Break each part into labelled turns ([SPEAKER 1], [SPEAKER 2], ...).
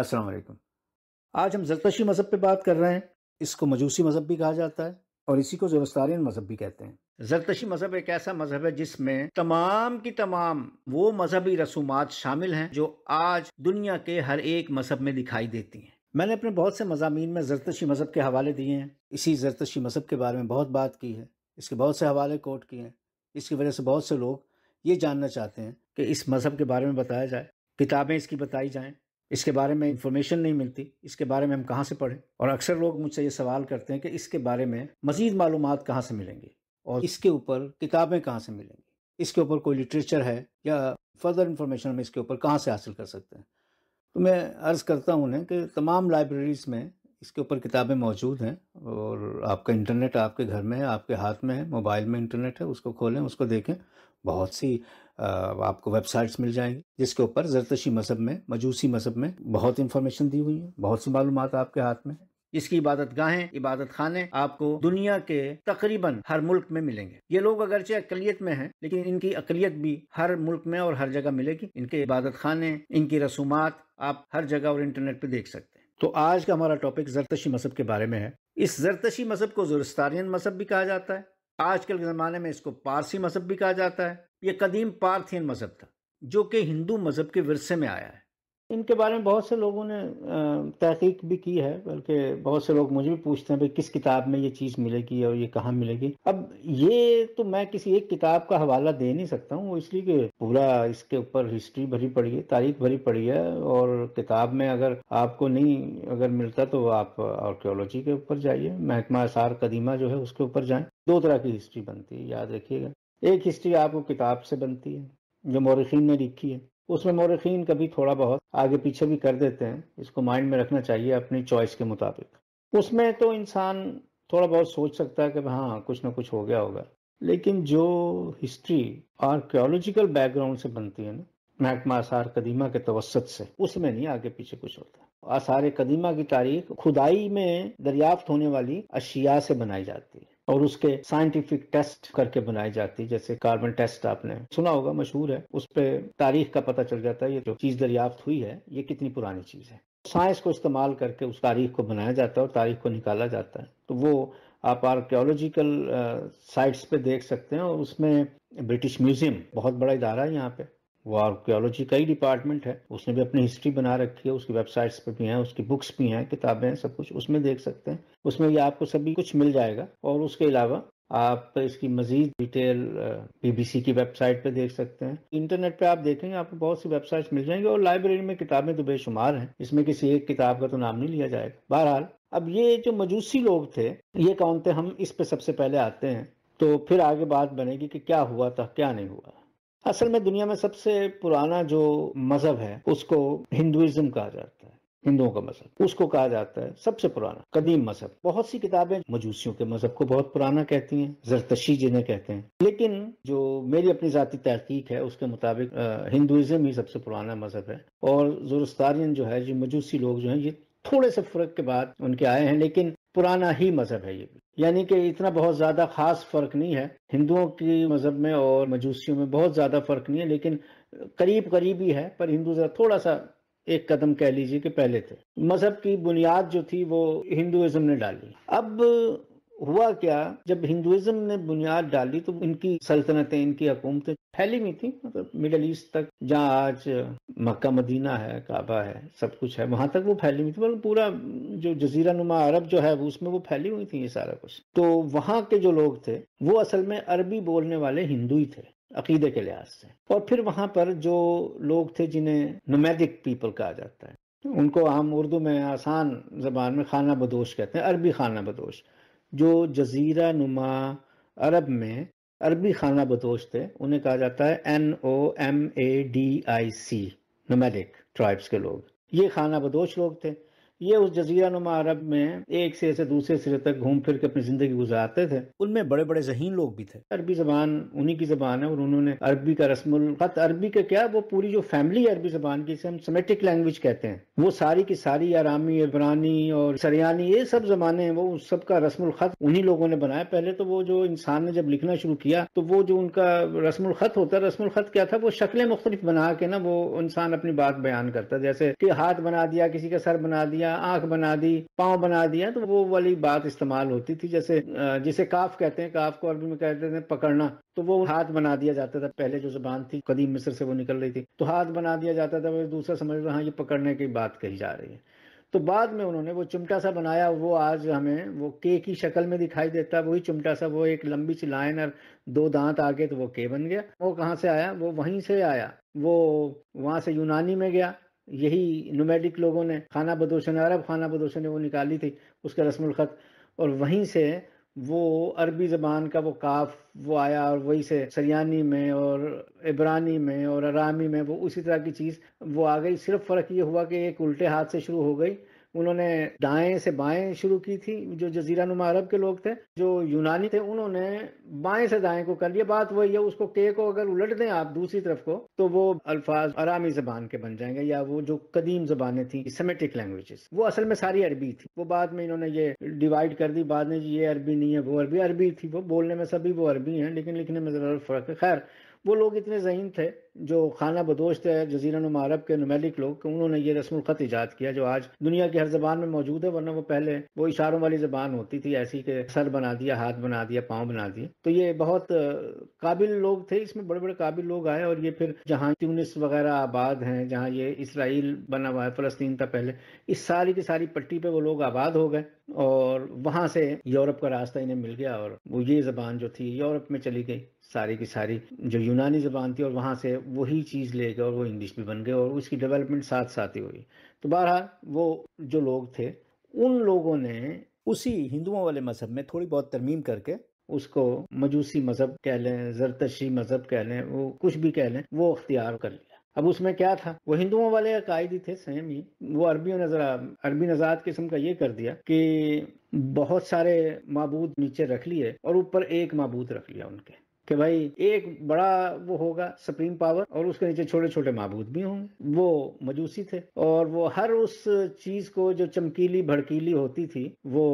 [SPEAKER 1] अस्सलाम वालेकुम आज हम जरतशी मज़हब पे बात कर रहे हैं इसको मजूसी मज़हब भी कहा जाता है और इसी को जरस्तारियन मज़हब भी कहते हैं जरतशी मज़हब एक ऐसा मज़हब है जिसमें तमाम की तमाम वो मजहबी रसूमात शामिल हैं जो आज दुनिया के हर एक मज़हब में दिखाई देती हैं मैंने अपने बहुत से मजामी में जरतशी मज़हब के हवाले दिए हैं इसी जरतशी मज़हब के बारे में बहुत बात की है इसके बहुत से हवाले कोट किए हैं इसकी वजह से बहुत से लोग ये जानना चाहते हैं कि इस मज़हब के बारे में बताया जाए किताबें इसकी बताई जाएँ इसके बारे में इन्फॉर्मेशन नहीं मिलती इसके बारे में हम कहाँ से पढ़ें और अक्सर लोग मुझसे ये सवाल करते हैं कि इसके बारे में मज़ीद मालूम कहाँ से मिलेंगी और इसके ऊपर किताबें कहाँ से मिलेंगी इसके ऊपर कोई लिटरेचर है या फर्दर इन्फॉर्मेशन हम इसके ऊपर कहाँ से हासिल कर सकते हैं तो मैं अर्ज़ करता हूँ उन्हें कि तमाम लाइब्रेरीज़ में इसके ऊपर किताबें मौजूद हैं और आपका इंटरनेट आपके घर में है आपके हाथ में है मोबाइल में इंटरनेट है उसको खोलें उसको देखें बहुत सी आपको वेबसाइट्स मिल जाएंगी जिसके ऊपर जरतशी मजहब में मजूसी मजहब में बहुत इंफॉर्मेशन दी हुई है बहुत सी मालूम आपके हाथ में इसकी इबादत गाहें इबादत खाने आपको दुनिया के तकरीबन हर मुल्क में मिलेंगे ये लोग अगरचे अकलीत में हैं लेकिन इनकी अकलीत भी हर मुल्क में और हर जगह मिलेगी इनके इबादत खाने इनकी रसूमात आप हर जगह और इंटरनेट पे देख सकते हैं तो आज का हमारा टॉपिक जरतशी मजहब के बारे में है इस जरतशी मजहब को जोरस्तारियन मजहब भी कहा जाता है आजकल के ज़माने में इसको पारसी मज़हब भी कहा जाता है ये कदीम पारथियन मज़हब था जो कि हिंदू मज़हब के विरसे में आया है इनके बारे में बहुत से लोगों ने तहकीक भी की है बल्कि बहुत से लोग मुझे भी पूछते हैं भाई किस किताब में ये चीज़ मिलेगी और ये कहाँ मिलेगी अब ये तो मैं किसी एक किताब का हवाला दे नहीं सकता हूँ वो इसलिए कि पूरा इसके ऊपर हिस्ट्री भरी पड़ी है तारीख भरी पड़ी है और किताब में अगर आपको नहीं अगर मिलता तो आप आर्क्योलॉजी के ऊपर जाइए महकमा आसार कदीमा जो है उसके ऊपर जाए दो तरह की हिस्ट्री बनती है याद रखिएगा एक हिस्ट्री आपको किताब से बनती है जो मौरखीन ने लिखी है उसमें मौरखीन कभी थोड़ा बहुत आगे पीछे भी कर देते हैं इसको माइंड में रखना चाहिए अपनी चॉइस के मुताबिक उसमें तो इंसान थोड़ा बहुत सोच सकता है कि हाँ कुछ ना कुछ हो गया होगा लेकिन जो हिस्ट्री आर्क्योलॉजिकल बैकग्राउंड से बनती है ना महकमा आसार कदीमा के तवसत से उसमें नहीं आगे पीछे कुछ होता आसार कदीमा की तारीख खुदाई में दरियाफ्त होने वाली अशिया से बनाई जाती है और उसके साइंटिफिक टेस्ट करके बनाई जाती है जैसे कार्बन टेस्ट आपने सुना होगा मशहूर है उस पर तारीख का पता चल जाता है ये जो चीज़ दरियाफ्त हुई है ये कितनी पुरानी चीज़ है साइंस को इस्तेमाल करके उस तारीख को बनाया जाता है और तारीख को निकाला जाता है तो वो आप आर्कियोलॉजिकल साइट्स पे देख सकते हैं और उसमें ब्रिटिश म्यूजियम बहुत बड़ा इदारा है यहाँ पे वो आर्कियोलॉजी का ही डिपार्टमेंट है उसने भी अपनी हिस्ट्री बना रखी है उसकी वेबसाइट्स पर भी हैं उसकी बुक्स भी हैं किताबें हैं सब कुछ उसमें देख सकते हैं उसमें भी आपको सभी कुछ मिल जाएगा और उसके अलावा आप इसकी मजीद डिटेल बीबीसी की वेबसाइट पर देख सकते हैं इंटरनेट पर आप देखेंगे आपको बहुत सी वेबसाइट मिल जाएंगी और लाइब्रेरी में किताबें तो बेशुमार हैं इसमें किसी एक किताब का तो नाम नहीं लिया जाएगा बहरहाल अब ये जो मजूसी लोग थे ये कौन थे हम इस पे सबसे पहले आते हैं तो फिर आगे बात बनेगी कि क्या हुआ था क्या नहीं हुआ असल में दुनिया में सबसे पुराना जो मजहब है उसको हिंदुइज्म कहा जाता है हिंदुओं का मजहब उसको कहा जाता है सबसे पुराना कदीम मजहब बहुत सी किताबें मजूसियों के मजहब को बहुत पुराना कहती हैं जरतशी जिन्हें कहते हैं लेकिन जो मेरी अपनी जाती तहकीक है उसके मुताबिक हिंदुज़म ही सबसे पुराना मजहब है और जोरस्तारियन जो है जो मजूसी लोग जो हैं ये थोड़े से फर्क के बाद उनके आए हैं लेकिन पुराना ही मजहब है ये भी यानी कि इतना बहुत ज्यादा खास फर्क नहीं है हिंदुओं की मजहब में और मजूसियों में बहुत ज्यादा फर्क नहीं है लेकिन करीब करीब ही है पर हिंदू जरा थोड़ा सा एक कदम कह लीजिए कि पहले थे मजहब की बुनियाद जो थी वो हिंदुज्म ने डाली अब हुआ क्या जब हिंदुइज्म ने बुनियाद डाली तो इनकी सल्तनतें इनकी हुकूमतें फैली हुई थी मतलब मिडल ईस्ट तक जहाँ आज मक्का मदीना है काबा है सब कुछ है वहां तक वो फैली हुई थी मतलब पूरा जो जजीरा नुमा अरब जो है उसमें वो फैली हुई थी ये सारा कुछ तो वहाँ के जो लोग थे वो असल में अरबी बोलने वाले हिंदू ही थे अकीदे के लिहाज से और फिर वहाँ पर जो लोग थे जिन्हें नोमैदिक पीपल कहा जाता है उनको हम उर्दू में आसान जबान में खाना बदोश कहते हैं अरबी खाना बदोश जो जजीरा नुमा अरब में अरबी खाना बदोश थे उन्हें कहा जाता है N O M A D I C nomadic tribes के लोग ये खाना बदोश लोग थे ये उस जजीरा नुमा अरब में एक सिरे से दूसरे सिरे तक घूम फिर के अपनी जिंदगी गुजारते थे उनमें बड़े बड़े जहीन लोग भी थे अरबी जबान उन्हीं की जबान है और उन्होंने अरबी का रस्म खत अरबी का क्या वो पूरी जो फैमिली है अरबी जबान की हम समेटिक लैंग्वेज कहते हैं वो सारी की सारी आरामी इबरानी और सरयानी ये सब जमाने हैं वो उस सब का रस्म खत उन्हीं लोगों ने बनाया पहले तो वो जो इंसान ने जब लिखना शुरू किया तो वो जो उनका रस्म खत होता है खत क्या था वो शक्लें मुख्तलिफ बना के ना वो इंसान अपनी बात बयान करता जैसे कि हाथ बना दिया किसी का सर बना दिया या आंख बना दी पांव बना दिया तो वो वाली बात इस्तेमाल होती थी जैसे जिसे काफ कहते हैं काफ को अरबी में कहते थे पकड़ना तो वो हाथ बना दिया जाता था पहले जो जबान थी कदीम मिस्र से वो निकल रही थी तो हाथ बना दिया जाता था वो दूसरा समझ रहा हाँ ये पकड़ने की बात कही जा रही है तो बाद में उन्होंने वो चिमटा सा बनाया वो आज हमें वो के की शक्ल में दिखाई देता वही चिमटा सा वो एक लंबी सी लाइन और दो दांत आगे तो वो के बन गया वो कहाँ से आया वो वहीं से आया वो वहाँ से यूनानी में गया यही नुमेडिक लोगों ने खाना ने अरब खाना बदोशों ने वो निकाली थी उसका खत और वहीं से वो अरबी ज़बान का वो काफ वो आया और वहीं से सरियानी में और इबरानी में और अरामी में वो उसी तरह की चीज़ वो आ गई सिर्फ फ़र्क ये हुआ कि एक उल्टे हाथ से शुरू हो गई उन्होंने दाएं से बाएं शुरू की थी जो जजीरा नुमा अरब के लोग थे जो यूनानी थे उन्होंने बाएं से दाएं को कर लिया बात वही है उसको के को अगर उलट दें आप दूसरी तरफ को तो वो अल्फाज आरामी जबान के बन जाएंगे या वो जो कदीम जबानें थी सेमेटिक लैंग्वेजेस वो असल में सारी अरबी थी वो बाद में इन्होंने ये डिवाइड कर दी बाद में ये अरबी नहीं है वो अरबी अरबी थी वो बोलने में सभी वो अरबी हैं लेकिन लिखने में जरूर फर्क है खैर वो लोग इतने जहीन थे जो खाना बदोश थे जजीरा नुमा अरब के नुमैलिक लोग उन्होंने ये खत ईजाद किया जो आज दुनिया की हर जबान में मौजूद है वरना वो पहले वो इशारों वाली जबान होती थी ऐसी के सर बना दिया हाथ बना दिया पाँव बना दिया तो ये बहुत काबिल लोग थे इसमें बड़े बड़े काबिल लोग आए और ये फिर जहाँ ट्यूनिस वगैरह आबाद हैं जहाँ ये इसराइल बना हुआ है फलस्तीन था पहले इस सारी की सारी पट्टी पे वो लोग आबाद हो गए और वहाँ से यूरोप का रास्ता इन्हें मिल गया और वो ये जबान जो थी यूरोप में चली गई सारी की सारी जो यूनानी ज़बान थी और वहाँ से वही चीज़ ले गए और वो इंग्लिश भी बन गए और उसकी डेवलपमेंट साथ साथ ही हुई तो बहरहाल वो जो लोग थे उन लोगों ने उसी हिंदुओं वाले मजहब में थोड़ी बहुत तरमीम करके उसको मजूसी मजहब कह लें जरतशी मजहब कह लें वो कुछ भी कह लें वो अख्तियार कर लिया अब उसमें क्या था वो हिंदुओं वाले अकायद ही थे सेम ही वो अरबी नजरा अरबी नजात किस्म का ये कर दिया कि बहुत सारे मबूद नीचे रख लिए और ऊपर एक मबूद रख लिया उनके कि भाई एक बड़ा वो होगा सुप्रीम पावर और उसके नीचे छोटे छोटे महबूद भी होंगे वो मजूसी थे और वो हर उस चीज को जो चमकीली भड़कीली होती थी वो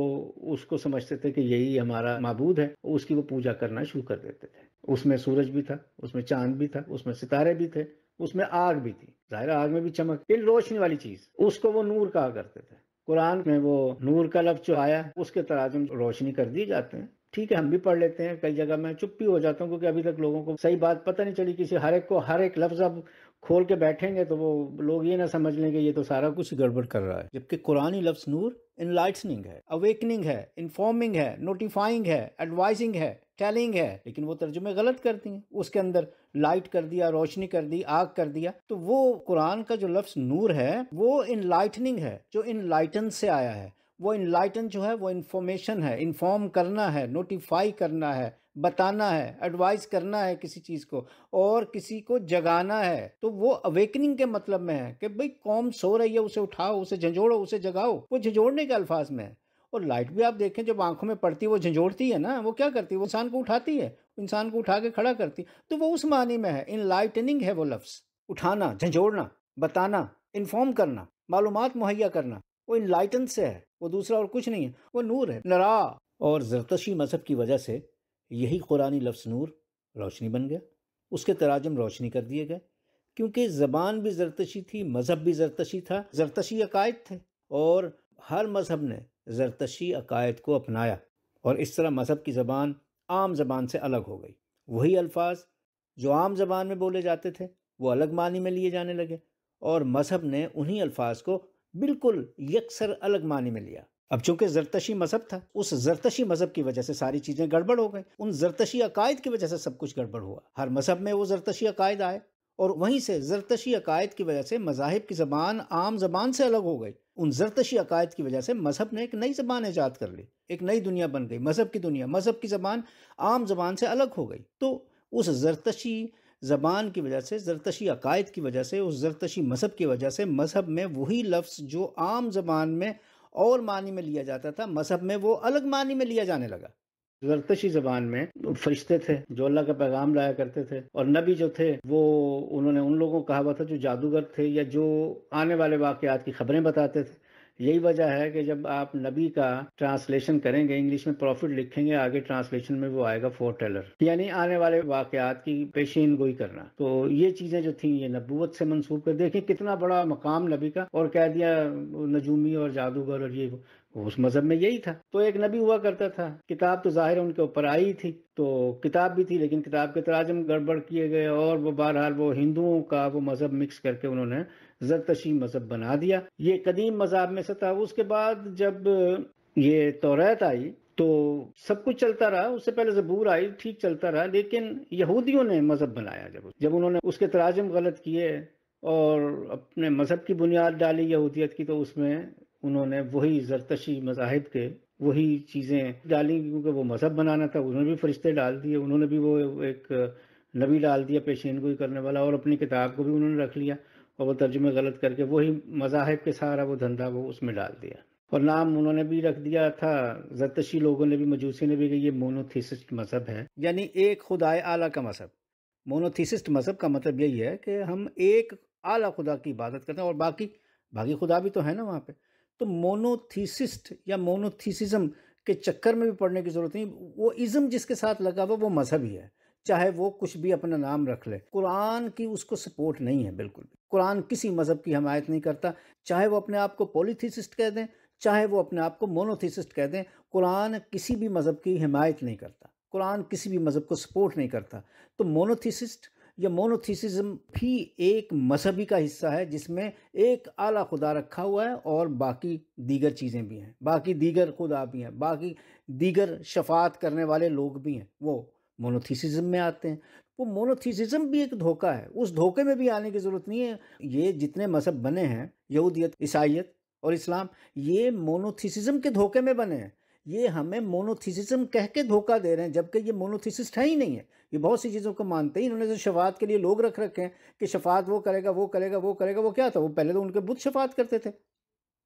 [SPEAKER 1] उसको समझते थे कि यही हमारा महबूद है उसकी वो पूजा करना शुरू कर देते थे उसमें सूरज भी था उसमें चांद भी था उसमें सितारे भी थे उसमें आग भी थी जाहिर आग में भी चमक इन रोशनी वाली चीज उसको वो नूर कहा करते थे कुरान में वो नूर का लफ्ज जो आया उसके तराजम रोशनी कर दिए जाते हैं ठीक है हम भी पढ़ लेते हैं कई जगह मैं चुप भी हो जाता हूँ क्योंकि अभी तक लोगों को सही बात पता नहीं चली किसी हर एक को हर एक लफ्ज अब खोल के बैठेंगे तो वो लोग ये ना समझ लेंगे ये तो सारा कुछ गड़बड़ कर रहा है जबकि कुरानी लफ्ज नूर इनलाइटनिंग है अवेकनिंग है इन्फॉर्मिंग है नोटिफाइंग है एडवाइजिंग है टेलिंग है लेकिन वो तर्जुमे गलत करती हैं उसके अंदर लाइट कर दिया रोशनी कर दी आग कर दिया तो वो कुरान का जो लफ्ज़ नूर है वो इनलाइटनिंग है जो इनलाइटन से आया है वो इनलाइटन जो है वो इन्फॉर्मेशन है इन्फॉर्म करना है नोटिफाई करना है बताना है एडवाइस करना है किसी चीज़ को और किसी को जगाना है तो वो अवेकनिंग के मतलब में है कि भाई कौम सो रही है उसे उठाओ उसे झंझोड़ो उसे जगाओ वो झंझोड़ने के अल्फाज में है और लाइट भी आप देखें जब आंखों में पड़ती है वो झंझोड़ती है ना वो क्या करती है वो इंसान को उठाती है इंसान को उठा के खड़ा करती है तो वो उस मानी में है इनलाइटनिंग है वो लफ्ज़ उठाना झंझोड़ना बताना इन्फॉर्म करना मालूम मुहैया करना वो इनलाइटन से है वो दूसरा और कुछ नहीं है वो नूर है नरा और जरतशी मजहब की वजह से यही कुरानी लफ्स नूर रोशनी बन गया उसके तराजम रोशनी कर दिए गए क्योंकि ज़बान भी जरतशी थी मज़हब भी जरतशी था जरतशी अकायद थे और हर मज़हब ने जरतशी अकायद को अपनाया और इस तरह मज़हब की ज़बान आम ज़बान से अलग हो गई वही अल्फाज जो आम ज़बान में बोले जाते थे वो अलग मानी में लिए जाने लगे और मज़हब ने उन्हीं अल्फाज को बिल्कुल यकसर अलग माने में लिया अब चूंकि जरतशी मजहब था उस जरतशी मजहब की वजह से सारी चीज़ें गड़बड़ हो गई उन जरतशी अकायद की वजह से सब कुछ गड़बड़ हुआ हर मजहब में वो जरतशी अकायद आए और वहीं से जरतशी अकायद की वजह से मजाहब की ज़बान आम जबान से अलग हो गई उन जरतशी अकायद की वजह से मजहब ने एक नई ज़बान ईजाद कर ली एक नई दुनिया बन गई मजहब की दुनिया मजहब की ज़बान आम जबान से अलग हो गई तो उस जरतशी ज़बान की वजह से जरतशी अकायद की वजह से उस जरतशी मज़हब की वजह से मज़हब में वही लफ्ज़ जो आम जबान में और मानी में लिया जाता था मज़हब में वो अलग मानी में लिया जाने लगा जरतशी जबान में फरिश्ते थे जो अल्लाह का पैगाम लाया करते थे और नबी जो थे वो उन्होंने उन लोगों को कहा हुआ था जो जादूगर थे या जो आने वाले वाक़ात की खबरें बताते थे यही वजह है कि जब आप नबी का ट्रांसलेशन करेंगे इंग्लिश में प्रॉफिट लिखेंगे आगे ट्रांसलेशन में वो आएगा फोर टेलर यानी आने वाले वाकयात की पेशीन गोई करना तो ये चीजें जो थी ये नबूत से मंसूब कर देखें कितना बड़ा मकाम नबी का और कह दिया नजूमी और जादूगर और ये उस मजहब में यही था तो एक नबी हुआ करता था किताब तो जाहिर उनके ऊपर आई थी तो किताब भी थी लेकिन किताब के तराजम गड़बड़ किए गए और वो बहरहाल वो हिंदुओं का वो मजहब मिक्स करके उन्होंने जरतशी मजहब बना दिया ये कदीम मजहब में से था उसके बाद जब ये तोरैत आई तो सब कुछ चलता रहा उससे पहले जबूर आई ठीक चलता रहा लेकिन यहूदियों ने मजहब बनाया जब जब उन्होंने उसके तराजम गलत किए और अपने मजहब की बुनियाद डाली यहूदियत की तो उसमें उन्होंने वही जरतशी मजाहब के वही चीज़ें डाली क्योंकि वो मजहब बनाना था उन्होंने भी फरिश्ते डाल दिए उन्होंने भी वो एक नबी डाल दिया पेशेन गोई करने वाला और अपनी किताब को भी उन्होंने रख लिया और वो तर्जुमे गलत करके वही मजाहब के सहारा वो धंधा वो उसमें डाल दिया और नाम उन्होंने भी रख दिया था जरतशी लोगों ने भी मजूसी ने भी कि ये मोनोथीसिस्ट मजहब है यानी एक खुदाए आला का मजहब मोनोथीसिस्ट मजहब का मतलब यही है कि हम एक आला खुदा की इबादत करते हैं और बाकी बाकी खुदा भी तो है ना वहाँ पर तो मोनोथीसिस्ट या मोनोथीसिज्म के चक्कर में भी पढ़ने की ज़रूरत नहीं वो इज़्म जिसके साथ लगा हुआ वो मजहब ही है चाहे वो कुछ भी अपना नाम रख ले कुरान की उसको सपोर्ट नहीं है बिल्कुल भी कुरान किसी मज़हब की हमायत नहीं करता चाहे वो अपने आप को पॉलीथीसिस्ट कह दें चाहे वो अपने आप को मोनोथीसिस्ट कह दें कुरान किसी भी मज़हब की हमायत नहीं करता कुरान किसी भी मज़हब को सपोर्ट नहीं करता तो मोनोथीसिस्ट या मोनोथीसिज्म भी एक मजहबी का हिस्सा है जिसमें एक आला खुदा रखा हुआ है और बाकी दीगर चीज़ें भी हैं बाकी दीगर खुदा भी हैं बाकी दीगर शफात करने वाले लोग भी हैं वो मोनोथीसिज्म में आते हैं वो तो मोनोथीसिज्म भी एक धोखा है उस धोखे में भी आने की ज़रूरत नहीं है ये जितने मजहब बने हैं यहूदियत ईसाइत और इस्लाम ये मोनोथीसिज्म के धोखे में बने हैं ये हमें मोनोथीसिज्म कह के धोखा दे रहे हैं जबकि ये मोनोथीसिस्ट है ही नहीं है ये बहुत सी चीज़ों को मानते हैं इन्होंने जो शफात के लिए लोग रख रखे हैं कि शफात वो करेगा वो करेगा वो करेगा वो क्या था वो पहले तो उनके बुद्ध शफात करते थे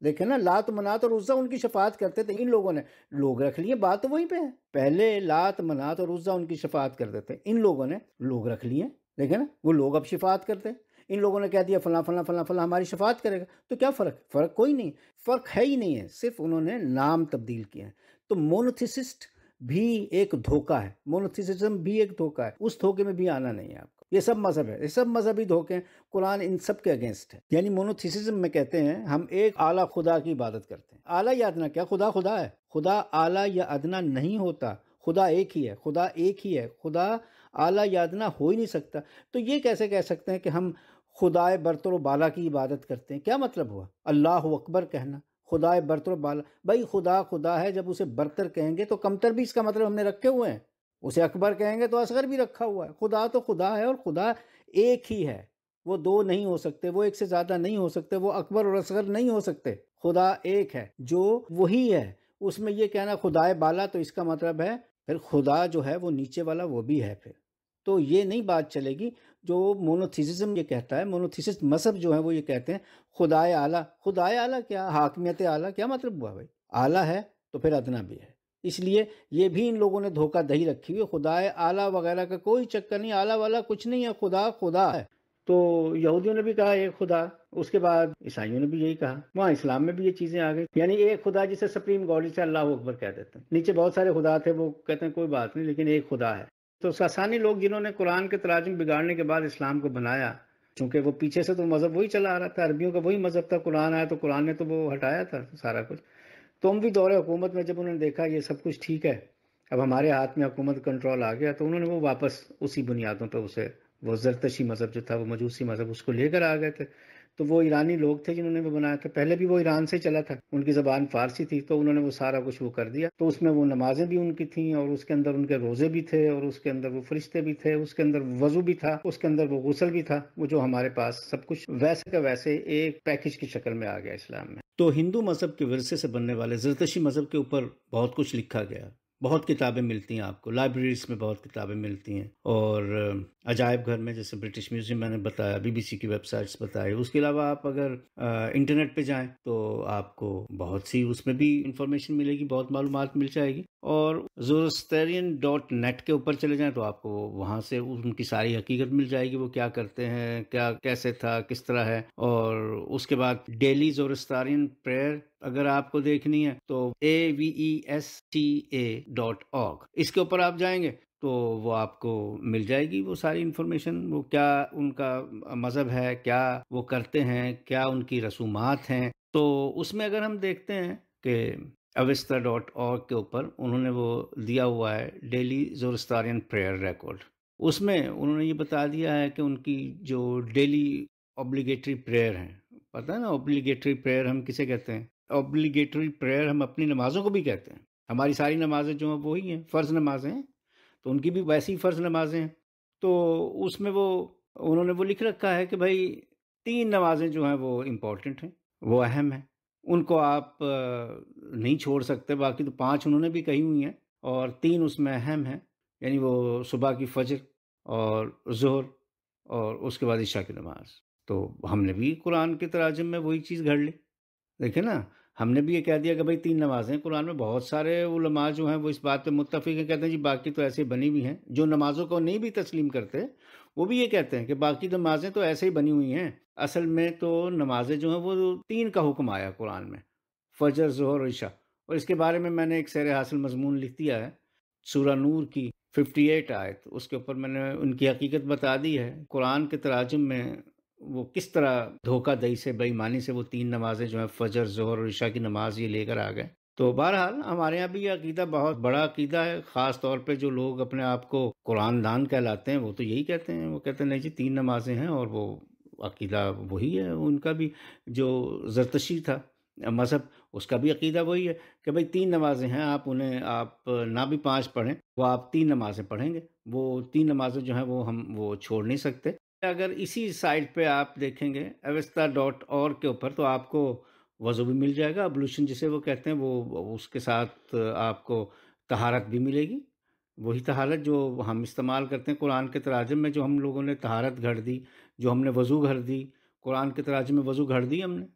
[SPEAKER 1] देखे ना लात मनात और उज्जा उनकी शफात करते थे इन लोगों ने लोग रख लिए बात तो वहीं पे है पहले लात मनात और उज्जा उनकी शफात करते थे इन लोगों ने लोग रख लिए देखे ना वो लोग अब शिफात करते इन लोगों ने कह दिया फला फला फला फला हमारी शफात करेगा तो क्या फ़र्क फ़र्क कोई नहीं फ़र्क है ही नहीं है सिर्फ उन्होंने नाम तब्दील किया है तो मोनोथिसिस्ट भी एक धोखा है मोनोथिसिज्म भी एक धोखा है उस धोखे में भी आना नहीं है आप ये सब मज़हब है ये सब मजहबी धोखे हैं कुरान इन सब के अगेंस्ट है यानी मोनोथिसिज्म में कहते हैं हम एक आला खुदा की इबादत करते हैं आला या अदना क्या खुदा खुदा है खुदा आला या अदना नहीं होता खुदा एक ही है खुदा एक ही है खुदा आला या अदना हो ही नहीं सकता तो ये कैसे कह सकते हैं कि हम खुदाए बरतर बाला की इबादत करते हैं क्या मतलब हुआ अल्लाह अकबर कहना खुदाए बरतर बाला भाई खुदा खुदा है जब उसे बरतर कहेंगे तो कमतर भी इसका मतलब हमने रखे हुए हैं उसे अकबर कहेंगे तो असगर भी रखा हुआ है खुदा तो खुदा है और खुदा एक ही है वो दो नहीं हो सकते वो एक से ज़्यादा नहीं हो सकते वो अकबर और असगर नहीं हो सकते खुदा एक है जो वही है उसमें ये कहना खुदाए बाला तो इसका मतलब है फिर खुदा जो है वो नीचे वाला वो भी है फिर तो ये नहीं बात चलेगी जो मोनोथिसम ये कहता है मोनोथिस मसहब जो है वो ये कहते हैं खुदाए आला खुदाए आला क्या हाकमियत आला क्या मतलब हुआ भाई आला है तो फिर अदना भी है इसलिए ये भी इन लोगों ने धोखा दही रखी हुई खुदा आला वगैरह का कोई चक्कर नहीं आला वाला कुछ नहीं है खुदा खुदा है तो यहूदियों ने भी कहा एक खुदा उसके बाद ईसाइयों ने भी यही कहा वहाँ इस्लाम में भी ये चीजें आ गई यानी एक खुदा जिसे सुप्रीम गॉड से अल्लाह अकबर कह देते हैं नीचे बहुत सारे खुदा थे वो कहते हैं कोई बात नहीं लेकिन एक खुदा है तो सासानी लोग जिन्होंने कुरान के तराजम बिगाड़ने के बाद इस्लाम को बनाया क्योंकि वो पीछे से तो मज़हब वही चला आ रहा था अरबियों का वही मज़हब था कुरान आया तो कुरान ने तो वो हटाया था सारा कुछ तुम भी दौरे हुकूमत में जब उन्होंने देखा ये सब कुछ ठीक है अब हमारे हाथ में हुकूमत कंट्रोल आ गया तो उन्होंने वो वापस उसी बुनियादों पर उसे वो जरतशी मज़हब जो था वो मजूसी मज़हब उसको लेकर आ गए थे तो वो ईरानी लोग थे जिन्होंने वो बनाया था पहले भी वो ईरान से चला था उनकी जबान फारसी थी तो उन्होंने वो सारा कुछ वो कर दिया तो उसमें वो नमाजें भी उनकी थी और उसके अंदर उनके रोजे भी थे और उसके अंदर वो फरिश्ते भी थे उसके अंदर वजू भी था उसके अंदर वो गसल भी था वो जो हमारे पास सब कुछ वैसे का वैसे एक पैकेज की शक्ल में आ गया इस्लाम में तो हिंदू मजहब के वरसे से बनने वाले जरदशी मजहब के ऊपर बहुत कुछ लिखा गया बहुत किताबें मिलती हैं आपको लाइब्रेरीज में बहुत किताबें मिलती हैं और अजायब घर में जैसे ब्रिटिश म्यूजियम मैंने बताया बीबीसी की वेबसाइट्स बताई उसके अलावा आप अगर आ, इंटरनेट पे जाएं तो आपको बहुत सी उसमें भी इंफॉर्मेशन मिलेगी बहुत मालूम मिल जाएगी और जोरस्तरियन डॉट नेट के ऊपर चले जाएं तो आपको वहाँ से उनकी सारी हकीकत मिल जाएगी वो क्या करते हैं क्या कैसे था किस तरह है और उसके बाद डेली जोरस्तारियन प्रेयर अगर आपको देखनी है तो A V E S T A dot org इसके ऊपर आप जाएंगे तो वो आपको मिल जाएगी वो सारी इन्फॉर्मेशन वो क्या उनका मज़हब है क्या वो करते हैं क्या उनकी रसूमात हैं तो उसमें अगर हम देखते हैं कि अविस्ता डॉट और के ऊपर उन्होंने वो दिया हुआ है डेली जोरस्तारियन प्रेयर रिकॉर्ड उसमें उन्होंने ये बता दिया है कि उनकी जो डेली ऑब्लिगेटरी प्रेयर हैं पता है ना ऑब्लिगेटरी प्रेयर हम किसे कहते हैं ऑब्लिगेटरी प्रेयर हम अपनी नमाज़ों को भी कहते हैं हमारी सारी नमाज़ें जो हैं वही हैं फ़र्ज़ नमाज़ें हैं तो उनकी भी वैसी फ़र्ज नमाजें हैं तो उसमें वो उन्होंने वो लिख रखा है कि भाई तीन नमाजें जो हैं वो इम्पोर्टेंट हैं वो अहम हैं उनको आप नहीं छोड़ सकते बाकी तो पांच उन्होंने भी कही हुई हैं और तीन उसमें अहम हैं यानी वो सुबह की फजर और जहर और उसके बाद ईशा की नमाज तो हमने भी कुरान के तराजम में वही चीज़ घड़ ली देखे ना हमने भी ये कह दिया कि भाई तीन नमाज़ें कुरान में बहुत सारे उलमा जो हैं वो इस बात पे मुतफिक हैं कहते हैं जी बाकी तो ऐसे बनी हुई हैं जो नमाज़ों को नहीं भी तस्लीम करते वो भी ये कहते हैं कि बाकी तो नमाज़ें तो ऐसे ही बनी हुई हैं असल में तो नमाज़ें जो हैं वो तीन का हुक्म आया कुरान में फजर जहर ईशा और इसके बारे में मैंने एक सैर हासिल मजमून लिख दिया है सूरा नूर की 58 आयत उसके ऊपर मैंने उनकी हकीकत बता दी है कुरान के तराजम में वो किस तरह धोखा दही से बेईमानी से वो तीन नमाजें जो हैं फजर जहर और ईशा की नमाज ये लेकर आ गए तो बहरहाल हमारे यहाँ भी ये अकीदा बहुत बड़ा अकीदा है ख़ास तौर पे जो लोग अपने आप को कुरान दान कहलाते हैं वो तो यही कहते हैं वो कहते हैं नहीं जी तीन नमाजें हैं और वो अकीदा वही है उनका भी जो जरतशी था मज़हब उसका भी अकीदा वही है कि भाई तीन नमाजें हैं आप उन्हें आप ना भी पांच पढ़ें वो आप तीन नमाजें पढ़ेंगे वो तीन नमाजें जो हैं वो हम वो छोड़ नहीं सकते अगर इसी साइट पे आप देखेंगे अवस्था डॉट और के ऊपर तो आपको वज़ू भी मिल जाएगा अबलूशन जिसे वो कहते हैं वो उसके साथ आपको तहारत भी मिलेगी वही तहारत जो हम इस्तेमाल करते हैं कुरान के तराजम में जो हम लोगों ने तहारत घड़ दी जो हमने वज़ू घड़ दी कुरान के तराजम में वज़ू घड़ दी हमने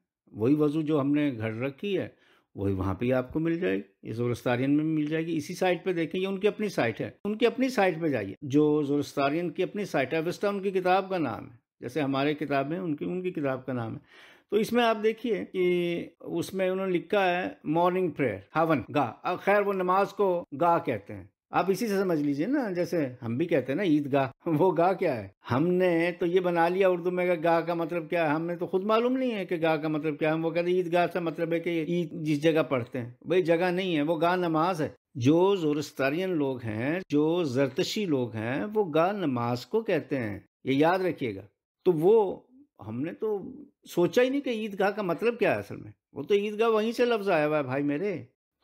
[SPEAKER 1] वही वज़ू जो हमने घड़ रखी है वही वहाँ पे आपको मिल जाएगी ये जोरस्तारियन में मिल जाएगी इसी साइट पे देखें ये उनकी अपनी साइट है उनकी अपनी साइट पे जाइए जो जोरस्तारियन की अपनी साइट है विस्ता उनकी किताब का नाम है जैसे हमारे किताब है उनकी उनकी किताब का नाम है तो इसमें आप देखिए कि उसमें उन्होंने लिखा है मॉर्निंग प्रेयर हवन गा खैर वो नमाज को गा कहते हैं आप इसी से समझ लीजिए ना जैसे हम भी कहते हैं ना ईद गाह वो गाह क्या है हमने तो ये बना लिया उर्दू में गाह का मतलब क्या है हमने तो खुद मालूम नहीं है कि गाह का मतलब क्या है हम वो कहते हैं ईद गाह से मतलब है कि ईद जिस जगह पढ़ते हैं भाई जगह नहीं है वो गाह नमाज है जो जोरस्तारियन लोग हैं जो जरतशी लोग हैं वो गाह नमाज को कहते हैं ये याद रखिएगा तो वो हमने तो सोचा ही नहीं कि ईदगाह का मतलब क्या है असल में वो तो ईदगाह वहीं से लफ्ज आया हुआ है भाई मेरे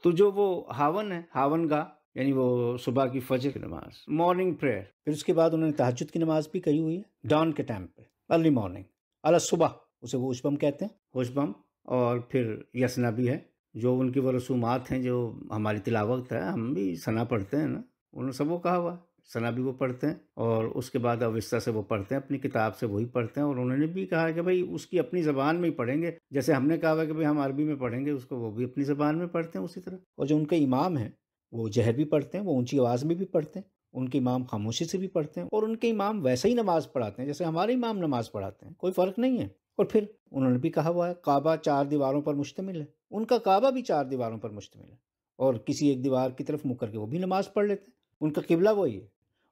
[SPEAKER 1] तो जो वो हावन है हावन गाह यानी वो सुबह की फजर की नमाज मॉर्निंग प्रेयर फिर उसके बाद उन्होंने तहजद की नमाज भी कही हुई है डॉन के टाइम पे अर्ली मॉर्निंग अला सुबह उसे वो उशबम कहते हैं उशबम और फिर यसना भी है जो उनकी वो रसूमात हैं जो हमारी तिलावत है हम भी सना पढ़ते हैं ना उन्होंने सब वो कहा हुआ सना भी वो पढ़ते हैं और उसके बाद अविस्ता से वो पढ़ते हैं अपनी किताब से वही पढ़ते हैं और उन्होंने भी कहा कि भाई उसकी अपनी ज़बान में ही पढ़ेंगे जैसे हमने कहा हुआ कि भाई हम अरबी में पढ़ेंगे उसको वो भी अपनी ज़बान में पढ़ते हैं उसी तरह और जो उनका इमाम है वो जहर भी पढ़ते हैं वो ऊंची आवाज़ में भी पढ़ते हैं उनके इमाम खामोशी से भी पढ़ते हैं और उनके इमाम वैसे ही नमाज़ पढ़ाते हैं जैसे हमारे इमाम नमाज़ पढ़ाते हैं कोई फ़र्क नहीं है और फिर उन्होंने भी कहा हुआ है काबा चार दीवारों पर मुश्तमिल है उनका काबा भी चार दीवारों पर मुश्तमिल है और किसी एक दीवार की तरफ मुकर के वो भी नमाज़ पढ़ लेते हैं उनका किबला वही है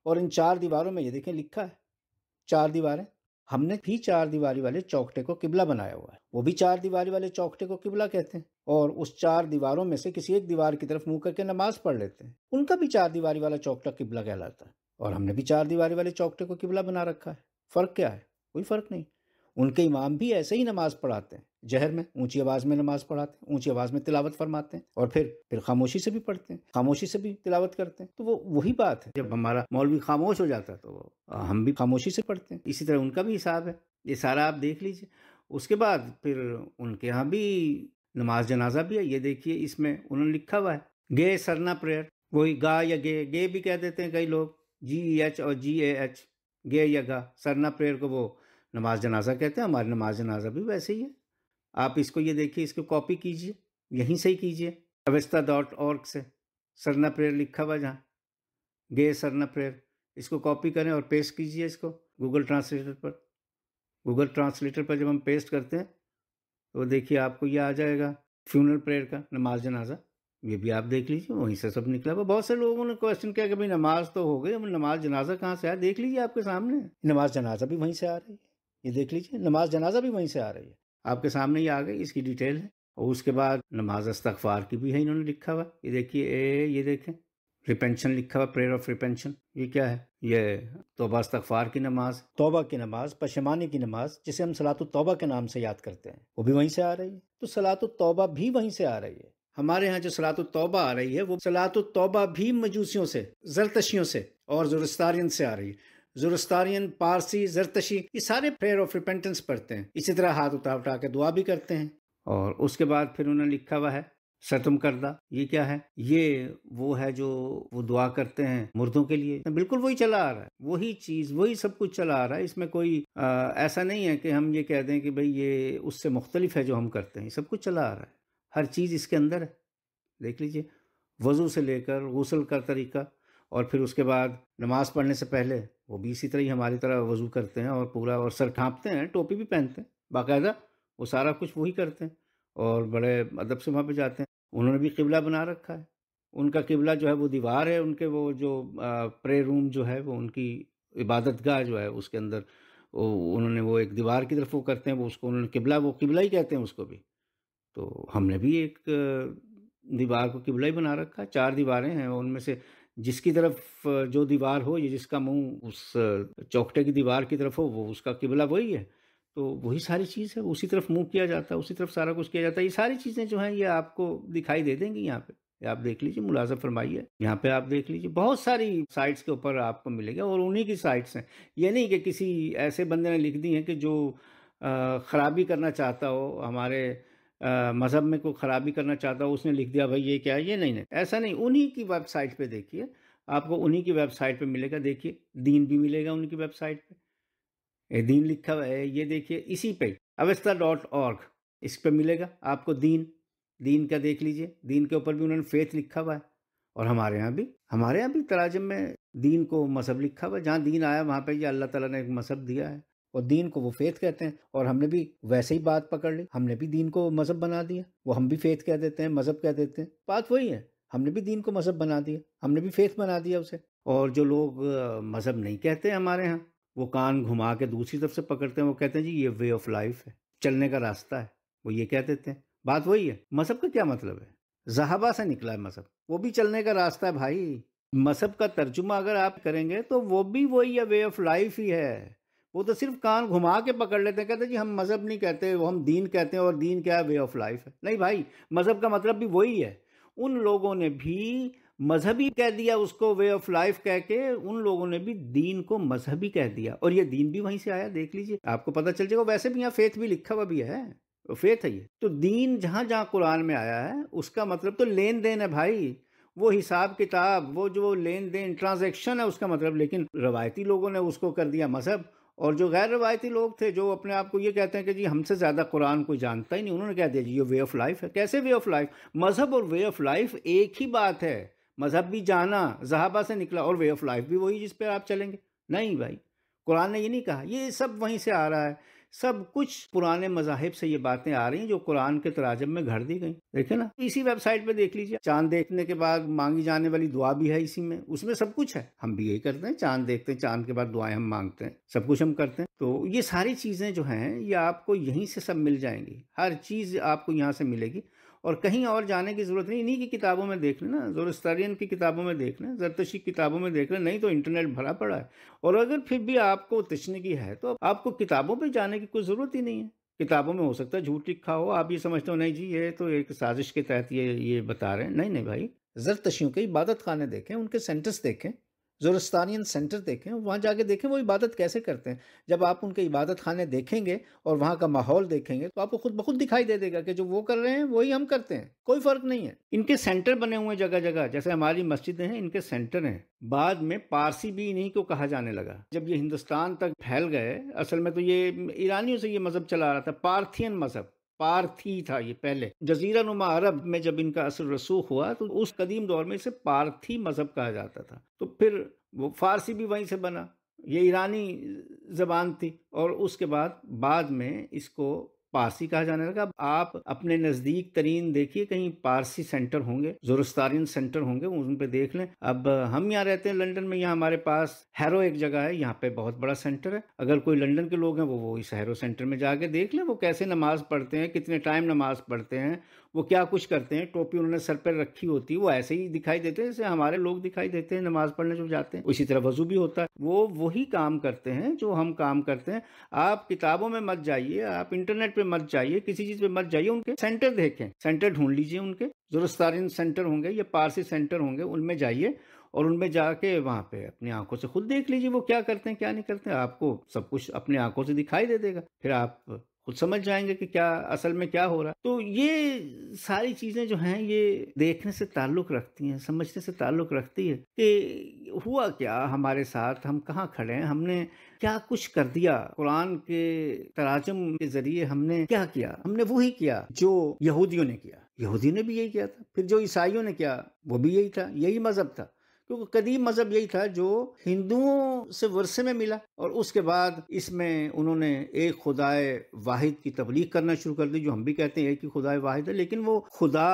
[SPEAKER 1] और इन चार दीवारों में ये देखें लिखा है चार दीवारें हमने भी चार दीवारी वाले चौकटे को किबला बनाया हुआ है वो भी चार दीवारी वाले चौकटे को किबला कहते हैं और उस चार दीवारों में से किसी एक दीवार की तरफ मुंह करके नमाज पढ़ लेते हैं उनका भी चार दीवारी वाला चौकटा किबला कहलाता है और हमने भी चार दीवारी वाले चौकटे को किबला बना रखा है फर्क क्या है कोई फर्क नहीं उनके इमाम भी ऐसे ही नमाज पढ़ाते हैं जहर में ऊंची आवाज में नमाज पढ़ाते हैं ऊंची आवाज में तिलावत फरमाते हैं और फिर फिर खामोशी से भी पढ़ते हैं खामोशी से भी तिलावत करते हैं तो वो वही बात है जब हमारा मौलवी खामोश हो जाता है तो हम भी खामोशी से पढ़ते हैं इसी तरह उनका भी हिसाब है ये सारा आप देख लीजिए उसके बाद फिर उनके यहाँ भी नमाज जनाजा भी है ये देखिए इसमें उन्होंने लिखा हुआ है गे सरना प्रेयर वही गा या गे गे भी कह देते हैं कई लोग जी एच और जी ए एच गे या गा सरना प्रेयर को वो नमाज जनाजा कहते हैं हमारी नमाज जनाजा भी वैसे ही है आप इसको ये देखिए इसको कॉपी कीजिए यहीं से ही कीजिए अवेस्ता डॉट ऑर्ग से सरना प्रेयर लिखा हुआ जहाँ गे सरना प्रेयर इसको कॉपी करें और पेस्ट कीजिए इसको गूगल ट्रांसलेटर पर गूगल ट्रांसलेटर पर जब हम पेस्ट करते हैं तो देखिए आपको ये आ जाएगा फ्यूनल प्रेयर का नमाज जनाजा ये भी आप देख लीजिए वहीं से सब निकला हुआ बहुत से लोगों ने क्वेश्चन किया कि भाई नमाज तो हो गई अब नमाज जनाजा कहाँ से आया देख लीजिए आपके सामने नमाज जनाजा भी वहीं से आ रही है ये देख लीजिए नमाज जनाजा भी वहीं से आ रही है आपके सामने ही आ गई इसकी डिटेल है और उसके बाद नमाज अस्तफार की भी है इन्होंने लिखा हुआ ये देखिए ए ये देखें रिपेंशन लिखा हुआ प्रेयर ऑफ रिपेंशन ये क्या है ये तोबा अस्तफार की नमाज तोबा की नमाज पशमानी की नमाज जिसे हम सलात तोबा के नाम से याद करते हैं वो भी वहीं से आ रही है तो सलात तोबा भी वहीं से आ रही है हमारे यहाँ जो सलात तोबा आ रही है वो सलात तोबा भी मजूसियों से जरतशियों से और जोरस्तारियन से आ रही है जुरुस्तारियन पारसी जरतशी ये सारे प्रेयर ऑफ रिपेंटेंस पढ़ते हैं इसी तरह हाथ उठा उठा के दुआ भी करते हैं और उसके बाद फिर उन्होंने लिखा हुआ है सतम करदा ये क्या है ये वो है जो वो दुआ करते हैं मुर्दों के लिए तो बिल्कुल वही चला आ रहा है वही चीज वही सब कुछ चला आ रहा है इसमें कोई आ, ऐसा नहीं है कि हम ये कह दें कि भाई ये उससे मुख्तलिफ है जो हम करते हैं सब कुछ चला आ रहा है हर चीज़ इसके अंदर है देख लीजिए वज़ू से लेकर गसल का तरीका और फिर उसके बाद नमाज पढ़ने से पहले वो भी इसी तरह ही हमारी तरह वज़ू करते हैं और पूरा और सर ठाँपते हैं टोपी भी पहनते हैं बाकायदा वो सारा कुछ वही करते हैं और बड़े अदब से वहाँ पर जाते हैं उन्होंने भी किबला बना रखा है उनका किबला जो है वो दीवार है उनके वो जो प्रे रूम जो है वो उनकी इबादत गाह जो है उसके अंदर वो उन्होंने वो एक दीवार की तरफ वो करते हैं वो उसको उन्होंने किबला वो किबला ही कहते हैं उसको भी तो हमने भी एक दीवार को किबला ही बना रखा है चार दीवारें हैं उनमें से जिसकी तरफ जो दीवार हो या जिसका मुंह उस चौकटे की दीवार की तरफ हो वो उसका किबला वही है तो वही सारी चीज़ है उसी तरफ मुंह किया जाता है उसी तरफ सारा कुछ किया जाता है ये सारी चीज़ें जो हैं ये आपको दिखाई दे देंगी यहाँ पे आप देख लीजिए मुलाजम फरमाइए यहाँ पे आप देख लीजिए बहुत सारी साइट्स के ऊपर आपको मिलेगा और उन्हीं की साइट्स हैं ये नहीं कि किसी ऐसे बंदे ने लिख दी हैं कि जो ख़राबी करना चाहता हो हमारे मज़हब में कोई ख़राबी करना चाहता हो उसने लिख दिया भाई ये क्या है ये नहीं नहीं ऐसा नहीं उन्हीं की वेबसाइट पे देखिए आपको उन्हीं की वेबसाइट पे मिलेगा देखिए दीन भी मिलेगा उनकी वेबसाइट पे ये दीन लिखा हुआ है ये देखिए इसी पे अवस्था डॉट ऑर्ग इस पर मिलेगा आपको दीन दीन का देख लीजिए दीन के ऊपर भी उन्होंने फेथ लिखा हुआ है और हमारे यहाँ भी हमारे यहाँ भी तराजम में दीन को मजहब लिखा हुआ है जहाँ दीन आया वहाँ पर यह अल्लाह तला ने एक मजहब दिया है और दीन को वो फेथ कहते हैं और हमने भी वैसे ही बात पकड़ ली हमने भी दीन को मजहब बना दिया वो हम भी फेथ कह देते हैं मजहब कह देते हैं बात वही है हमने भी दीन को मजहब बना दिया हमने भी फेथ बना दिया उसे और जो लोग मजहब नहीं कहते हमारे यहाँ वो कान घुमा के दूसरी तरफ से पकड़ते हैं वो कहते हैं जी ये वे ऑफ लाइफ है चलने का रास्ता है वो ये कह देते हैं बात वही है मजहब का क्या मतलब है जहाबा से निकला है मजहब वो भी चलने का रास्ता है भाई मजहब का तर्जुमा अगर आप करेंगे तो वो भी वही है वे ऑफ लाइफ ही है वो तो सिर्फ कान घुमा के पकड़ लेते हैं कहते जी हम मज़हब नहीं कहते वो हम दीन कहते हैं और दीन क्या है वे ऑफ लाइफ है नहीं भाई मज़हब का मतलब भी वही है उन लोगों ने भी मजहबी कह दिया उसको वे ऑफ लाइफ कह के उन लोगों ने भी दीन को मजहबी कह दिया और ये दीन भी वहीं से आया देख लीजिए आपको पता चल जाएगा वैसे भी यहाँ फेथ भी लिखा हुआ भी है फेथ है ये तो दीन जहाँ जहाँ कुरान में आया है उसका मतलब तो लेन देन है भाई वो हिसाब किताब वो जो लेन देन ट्रांजेक्शन है उसका मतलब लेकिन रवायती लोगों ने उसको कर दिया मजहब और जो गैर रवायती लोग थे जो अपने आप को ये कहते हैं कि जी हमसे ज़्यादा कुरान कोई जानता ही नहीं उन्होंने कह दिया जी ये वे ऑफ़ लाइफ है कैसे वे ऑफ़ लाइफ मज़हब और वे ऑफ़ लाइफ एक ही बात है मज़हब भी जाना जहाबा से निकला और वे ऑफ़ लाइफ भी वही जिस पर आप चलेंगे नहीं भाई कुरान ने ये नहीं कहा ये सब वहीं से आ रहा है सब कुछ पुराने मजाहिब से ये बातें आ रही हैं जो कुरान के तराजम में घर दी गई देखे ना इसी वेबसाइट पे देख लीजिए चांद देखने के बाद मांगी जाने वाली दुआ भी है इसी में उसमें सब कुछ है हम भी यही करते हैं चांद देखते हैं चांद के बाद दुआएं हम मांगते हैं सब कुछ हम करते हैं तो ये सारी चीजें जो हैं ये आपको यहीं से सब मिल जाएंगी हर चीज आपको यहाँ से मिलेगी और कहीं और जाने की ज़रूरत नहीं इन्हीं की किताबों में देख लेना जोरस्तारियन की किताबों में देख लें जरतशी किताबों में देख लें नहीं तो इंटरनेट भरा पड़ा है और अगर फिर भी आपको की है तो आपको किताबों पर जाने की कोई ज़रूरत ही नहीं है किताबों में हो सकता है झूठ लिखा हो आप ये समझते हो नहीं जी ये तो एक साजिश के तहत ये ये बता रहे हैं नहीं नहीं भाई जरतशियों के इबादत खाने देखें उनके सेंटर्स देखें जोरस्तानियन सेंटर देखें वहाँ जाके देखें वो इबादत कैसे करते हैं जब आप उनके इबादत खाने देखेंगे और वहाँ का माहौल देखेंगे तो आपको खुद ब खुद दिखाई दे देगा कि जो वो कर रहे हैं वही हम करते हैं कोई फर्क नहीं है इनके सेंटर बने हुए जगह जगह जैसे हमारी मस्जिदें हैं इनके सेंटर हैं बाद में पारसी भी इन्हीं को कहा जाने लगा जब ये हिंदुस्तान तक फैल गए असल में तो ये ईरानियों से ये मजहब चला रहा था पार्थियन मजहब पारथी था ये पहले जजीरा नुमा अरब में जब इनका असर रसूख हुआ तो उस कदीम दौर में इसे पारथी मज़हब कहा जाता था तो फिर वो फारसी भी वहीं से बना ये ईरानी ज़बान थी और उसके बाद बाद में इसको पारसी कहा जाने लगा आप अपने नज़दीक तरीन देखिए कहीं पारसी सेंटर होंगे जोरस्तारियन सेंटर होंगे उन पर देख लें अब हम यहाँ रहते हैं लंदन में यहाँ हमारे पास हैरो एक जगह है यहाँ पे बहुत बड़ा सेंटर है अगर कोई लंदन के लोग हैं वो वो इस हैरो सेंटर में जाके देख लें वो कैसे नमाज पढ़ते हैं कितने टाइम नमाज पढ़ते हैं वो क्या कुछ करते हैं टोपी उन्होंने सर पर रखी होती है वो ऐसे ही दिखाई देते हैं जैसे हमारे लोग दिखाई देते हैं नमाज पढ़ने जो जाते हैं उसी तरह वजू भी होता है वो वही काम करते हैं जो हम काम करते हैं आप किताबों में मत जाइए आप इंटरनेट पे मत जाइए किसी चीज़ पे मत जाइए उनके सेंटर देखें सेंटर ढूंढ लीजिए उनके जुरस्तारीन सेंटर होंगे या पारसी सेंटर होंगे उनमें जाइए और उनमें जाके वहाँ पे अपनी आंखों से खुद देख लीजिए वो क्या करते हैं क्या नहीं करते हैं आपको सब कुछ अपनी आंखों से दिखाई दे देगा फिर आप खुद समझ जाएंगे कि क्या असल में क्या हो रहा है तो ये सारी चीज़ें जो हैं ये देखने से ताल्लुक़ रखती हैं समझने से ताल्लुक़ रखती है कि हुआ क्या हमारे साथ हम कहाँ खड़े हैं हमने क्या कुछ कर दिया कुरान के तराजम के ज़रिए हमने क्या किया हमने वही किया जो यहूदियों ने किया यहूदी ने भी यही किया था फिर जो ईसाइयों ने किया वो भी यही था यही मज़हब था क्योंकि कदीम मजहब यही था जो हिंदुओं से वर्षे में मिला और उसके बाद इसमें उन्होंने एक खुदाए वाहिद की तबलीग करना शुरू कर दी जो हम भी कहते हैं एक ही खुदाए वाहिद है लेकिन वो खुदा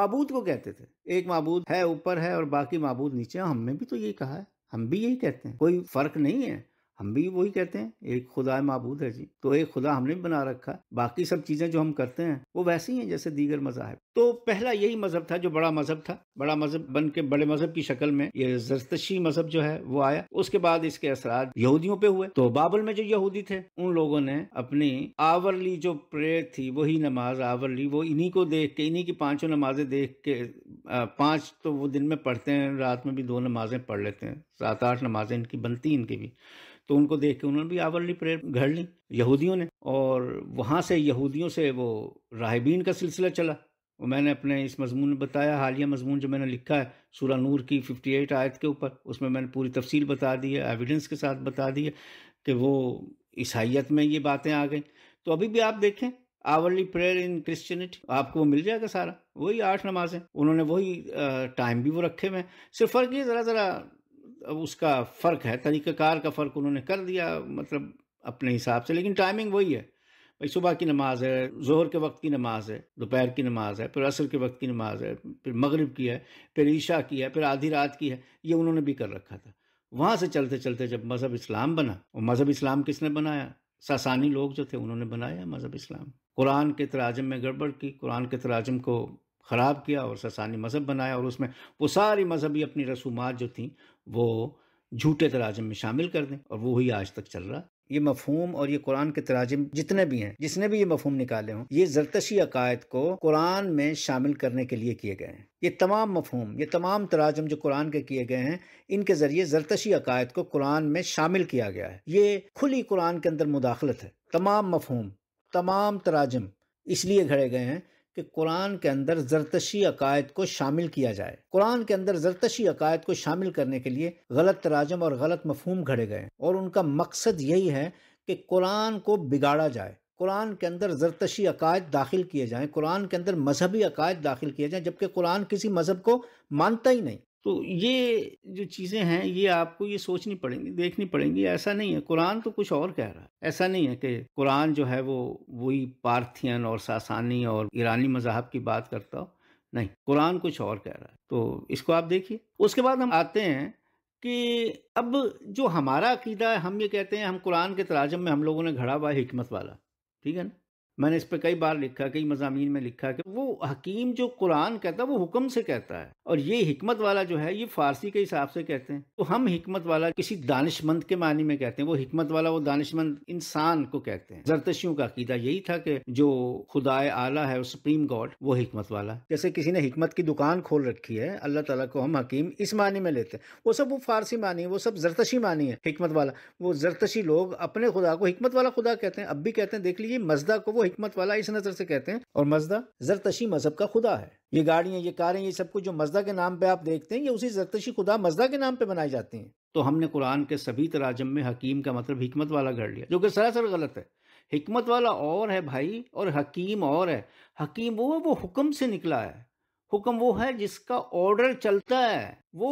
[SPEAKER 1] मबूद को कहते थे एक मबूद है ऊपर है और बाकी मबूद नीचे हमने भी तो यही कहा है हम भी यही कहते हैं कोई फर्क नहीं है हम भी वही कहते हैं एक खुदा मबूद है जी तो एक खुदा हमने भी बना रखा बाकी सब चीज़ें जो हम करते हैं वो वैसे ही हैं जैसे दीगर मजाहब तो पहला यही मजहब था जो बड़ा मजहब था बड़ा मजहब बन के बड़े मजहब की शक्ल में ये जरतशी मजहब जो है वो आया उसके बाद इसके असरा यहूदियों पे हुए तो बाबुल में जो यहूदी थे उन लोगों ने अपनी आवरली जो प्रेयर थी वही नमाज आवरली वो इन्हीं को देख के इन्हीं की पांचों नमाजें देख के पांच तो वो दिन में पढ़ते हैं रात में भी दो नमाजें पढ़ लेते हैं सात आठ नमाजें इनकी बनती इनकी भी तो उनको देख के उन्होंने भी आवरली प्रेयर घर ली यहूदियों ने और वहाँ से यहूदियों से वो राहबीन का सिलसिला चला और मैंने अपने इस मजमून में बताया हालिया मजमून जो मैंने लिखा है सूरा नूर की 58 आयत के ऊपर उसमें मैंने पूरी तफसील बता दी है एविडेंस के साथ बता दी है कि वो ईसाइत में ये बातें आ गई तो अभी भी आप देखें आवरली प्रेयर इन क्रिश्चियनिटी आपको वो मिल जाएगा सारा वही आठ नमाजें उन्होंने वही टाइम भी वो रखे हुए हैं सिर्फ फ़र्क ये ज़रा ज़रा उसका फ़र्क है तरीक़ाकार का फ़र्क उन्होंने कर दिया मतलब अपने हिसाब से लेकिन टाइमिंग वही है भाई सुबह की नमाज है जोहर के वक्त की नमाज है दोपहर की नमाज है फिर असर के वक्त की नमाज है फिर मगरिब की है फिर ईशा की है फिर आधी रात की है ये उन्होंने भी कर रखा था वहाँ से चलते चलते जब मज़हब इस्लाम बना और मज़हब इस्लाम किसने बनाया सासानी लोग जो थे उन्होंने बनाया मज़हब इस्लाम कुरान के तराजम में गड़बड़ की कुरान के तराजम को ख़राब किया और ससानी मज़हब बनाया और उसमें वो सारी मजहबी अपनी रसूमात जो थी वो झूठे तराजम में शामिल कर दें और वो ही आज तक चल रहा ये मफहूम और ये कुरान के तराजम जितने भी हैं जिसने भी ये मफहूम निकाले हों ये जरतशी अकायद को कुरान में शामिल करने के लिए किए गए हैं ये तमाम मफहूम ये तमाम तराजम जो कुरान के किए गए हैं इनके ज़रिए जरतशी अकायद को कुरान में शामिल किया गया है ये खुली कुरान के अंदर मुदाखलत है तमाम मफहूम तमाम तराजम इसलिए घड़े गए हैं कि कुरान के अंदर जरतशी अकायद को शामिल किया जाए कुरान के अंदर जरतशी अकायद को शामिल करने के लिए गलत तराजम और गलत मफहम घड़े गए और उनका मकसद यही है कि कुरान को बिगाड़ा जाए कुरान के अंदर जरतशी अकायद दाखिल किए जाएँ कुरान के अंदर मजहबी अकायद दाखिल किए जाएँ जबकि कुरान किसी मज़हब को मानता ही नहीं तो ये जो चीज़ें हैं ये आपको ये सोचनी पड़ेंगी देखनी पड़ेंगी ऐसा नहीं है कुरान तो कुछ और कह रहा है ऐसा नहीं है कि कुरान जो है वो वही पार्थियन और सासानी और ईरानी मजहब की बात करता हो नहीं कुरान कुछ और कह रहा है तो इसको आप देखिए उसके बाद हम आते हैं कि अब जो हमारा अकीदा है हम ये कहते हैं हम कुरान के तराजम में हम लोगों ने घड़ा हुआ है वाला ठीक है ना मैंने इस पर कई बार लिखा कई मजामी में लिखा कि वो हकीम जो कुरान कहता है वो हुक्म से कहता है और ये हमत वाला जो है ये फारसी के हिसाब से कहते हैं तो हम हमत वाला किसी दानिशमंद के मानी में कहते हैं वो हमत वाला वो दानिशमंद इंसान को कहते हैं जरतशियों का अकीदा यही था कि जो खुदाए आला है सुप्रीम गॉड वो हमत वाला जैसे किसी ने हमत की दुकान खोल रखी है अल्लाह तला को हम हकीम इस मानी में लेते हैं वो सब वो फारसी मानी है वो सब जरतशी मानी है हमत वाला वो जरतशी लोग अपने खुदा को हमत वाला खुदा कहते हैं अब भी कहते हैं देख लीजिए मजदा को वो हमत वाला इस नज़र से कहते हैं और मजदा जरतशी मजहब का खुदा है ये गाड़ियाँ ये कारें ये सब कुछ जो मजदा के नाम पर आप देखते हैं ये उसी जरतशी खुदा मजदा के नाम पर बनाई जाती हैं तो हमने कुरान के सभी तराजम में हकीम का मतलब हमत वाला घर लिया जो कि सरासर गलत है हमत वाला और है भाई और हकीम और है हकीम वो है वो हुक्म से निकला है हुक्म वो है जिसका ऑर्डर चलता है वो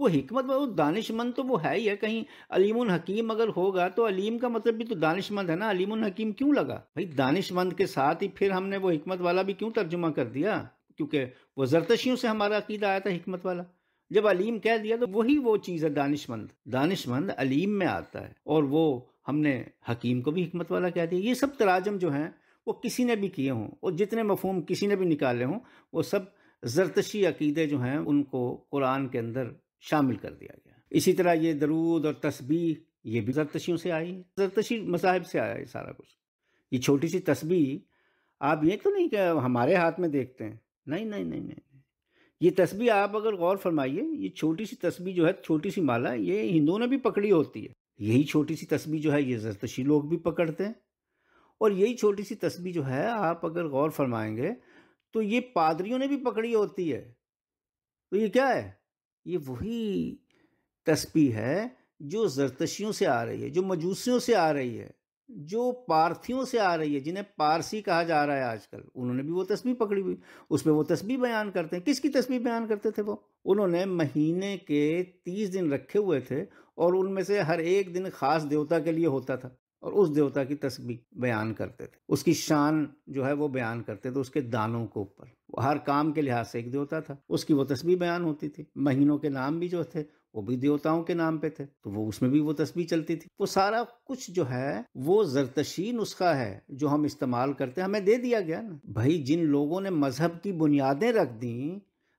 [SPEAKER 1] वो हिकमत वो दानिशमंद तो वो है ही है कहीं अलीम हकीम अगर होगा तो अलीम का मतलब भी तो दानिशमंद है ना अलीम हकीम क्यों लगा भाई दानिशमंद के साथ ही फिर हमने वो हिकमत वाला भी क्यों तर्जुमा कर दिया क्योंकि वो जरतशियों से हमारा अकीदा आया था हिकमत वाला जब अलीम कह दिया तो वही वो चीज़ है दानिशमंद दानिशमंद अलीम में आता है और वो हमने हकीम को भी हिकमत वाला कह दिया ये सब तराजम जो हैं वो किसी ने भी किए हों और जितने मफहम किसी ने भी निकाले हों वो सब जरतशी अकीदे जो हैं उनको कुरान के अंदर शामिल कर दिया गया इसी तरह ये दरूद और तस्बी ये भी जरतशियों से आई है जरतशी मसाहब से आया है सारा कुछ ये छोटी सी तस्बी आप ये तो नहीं कह हमारे हाथ में देखते हैं नहीं नहीं नहीं नहीं ये तस्बी आप अगर गौर फरमाइए ये छोटी सी तस्बी जो है छोटी सी माला ये हिंदुओं ने भी पकड़ी होती है यही छोटी सी तस्बी जो है ये जरतशी लोग भी पकड़ते हैं और यही छोटी सी तस्बी जो है आप अगर गौर फरमाएंगे तो ये पादरियों ने भी पकड़ी होती है तो ये क्या है ये वही तस्बी है जो जरतशियों से आ रही है जो मजूसियों से आ रही है जो पारथियों से आ रही है जिन्हें पारसी कहा जा रहा है आजकल उन्होंने भी वो तस्वीर पकड़ी हुई उसमें वो तस्वीर बयान करते हैं किसकी तस्वीर बयान करते थे वो उन्होंने महीने के तीस दिन रखे हुए थे और उनमें से हर एक दिन खास देवता के लिए होता था और उस देवता की तस्वीर बयान करते थे उसकी शान जो है वो बयान करते थे उसके दानों के ऊपर हर काम के लिहाज से एक देवता था उसकी वो तस्वीर बयान होती थी महीनों के नाम भी जो थे वो भी देवताओं के नाम पे थे तो वो उसमें भी वो तस्वीर चलती थी वो सारा कुछ जो है वो जरतशी नुस्खा है जो हम इस्तेमाल करते हैं हमें दे दिया गया ना भाई जिन लोगों ने मजहब की बुनियादें रख दी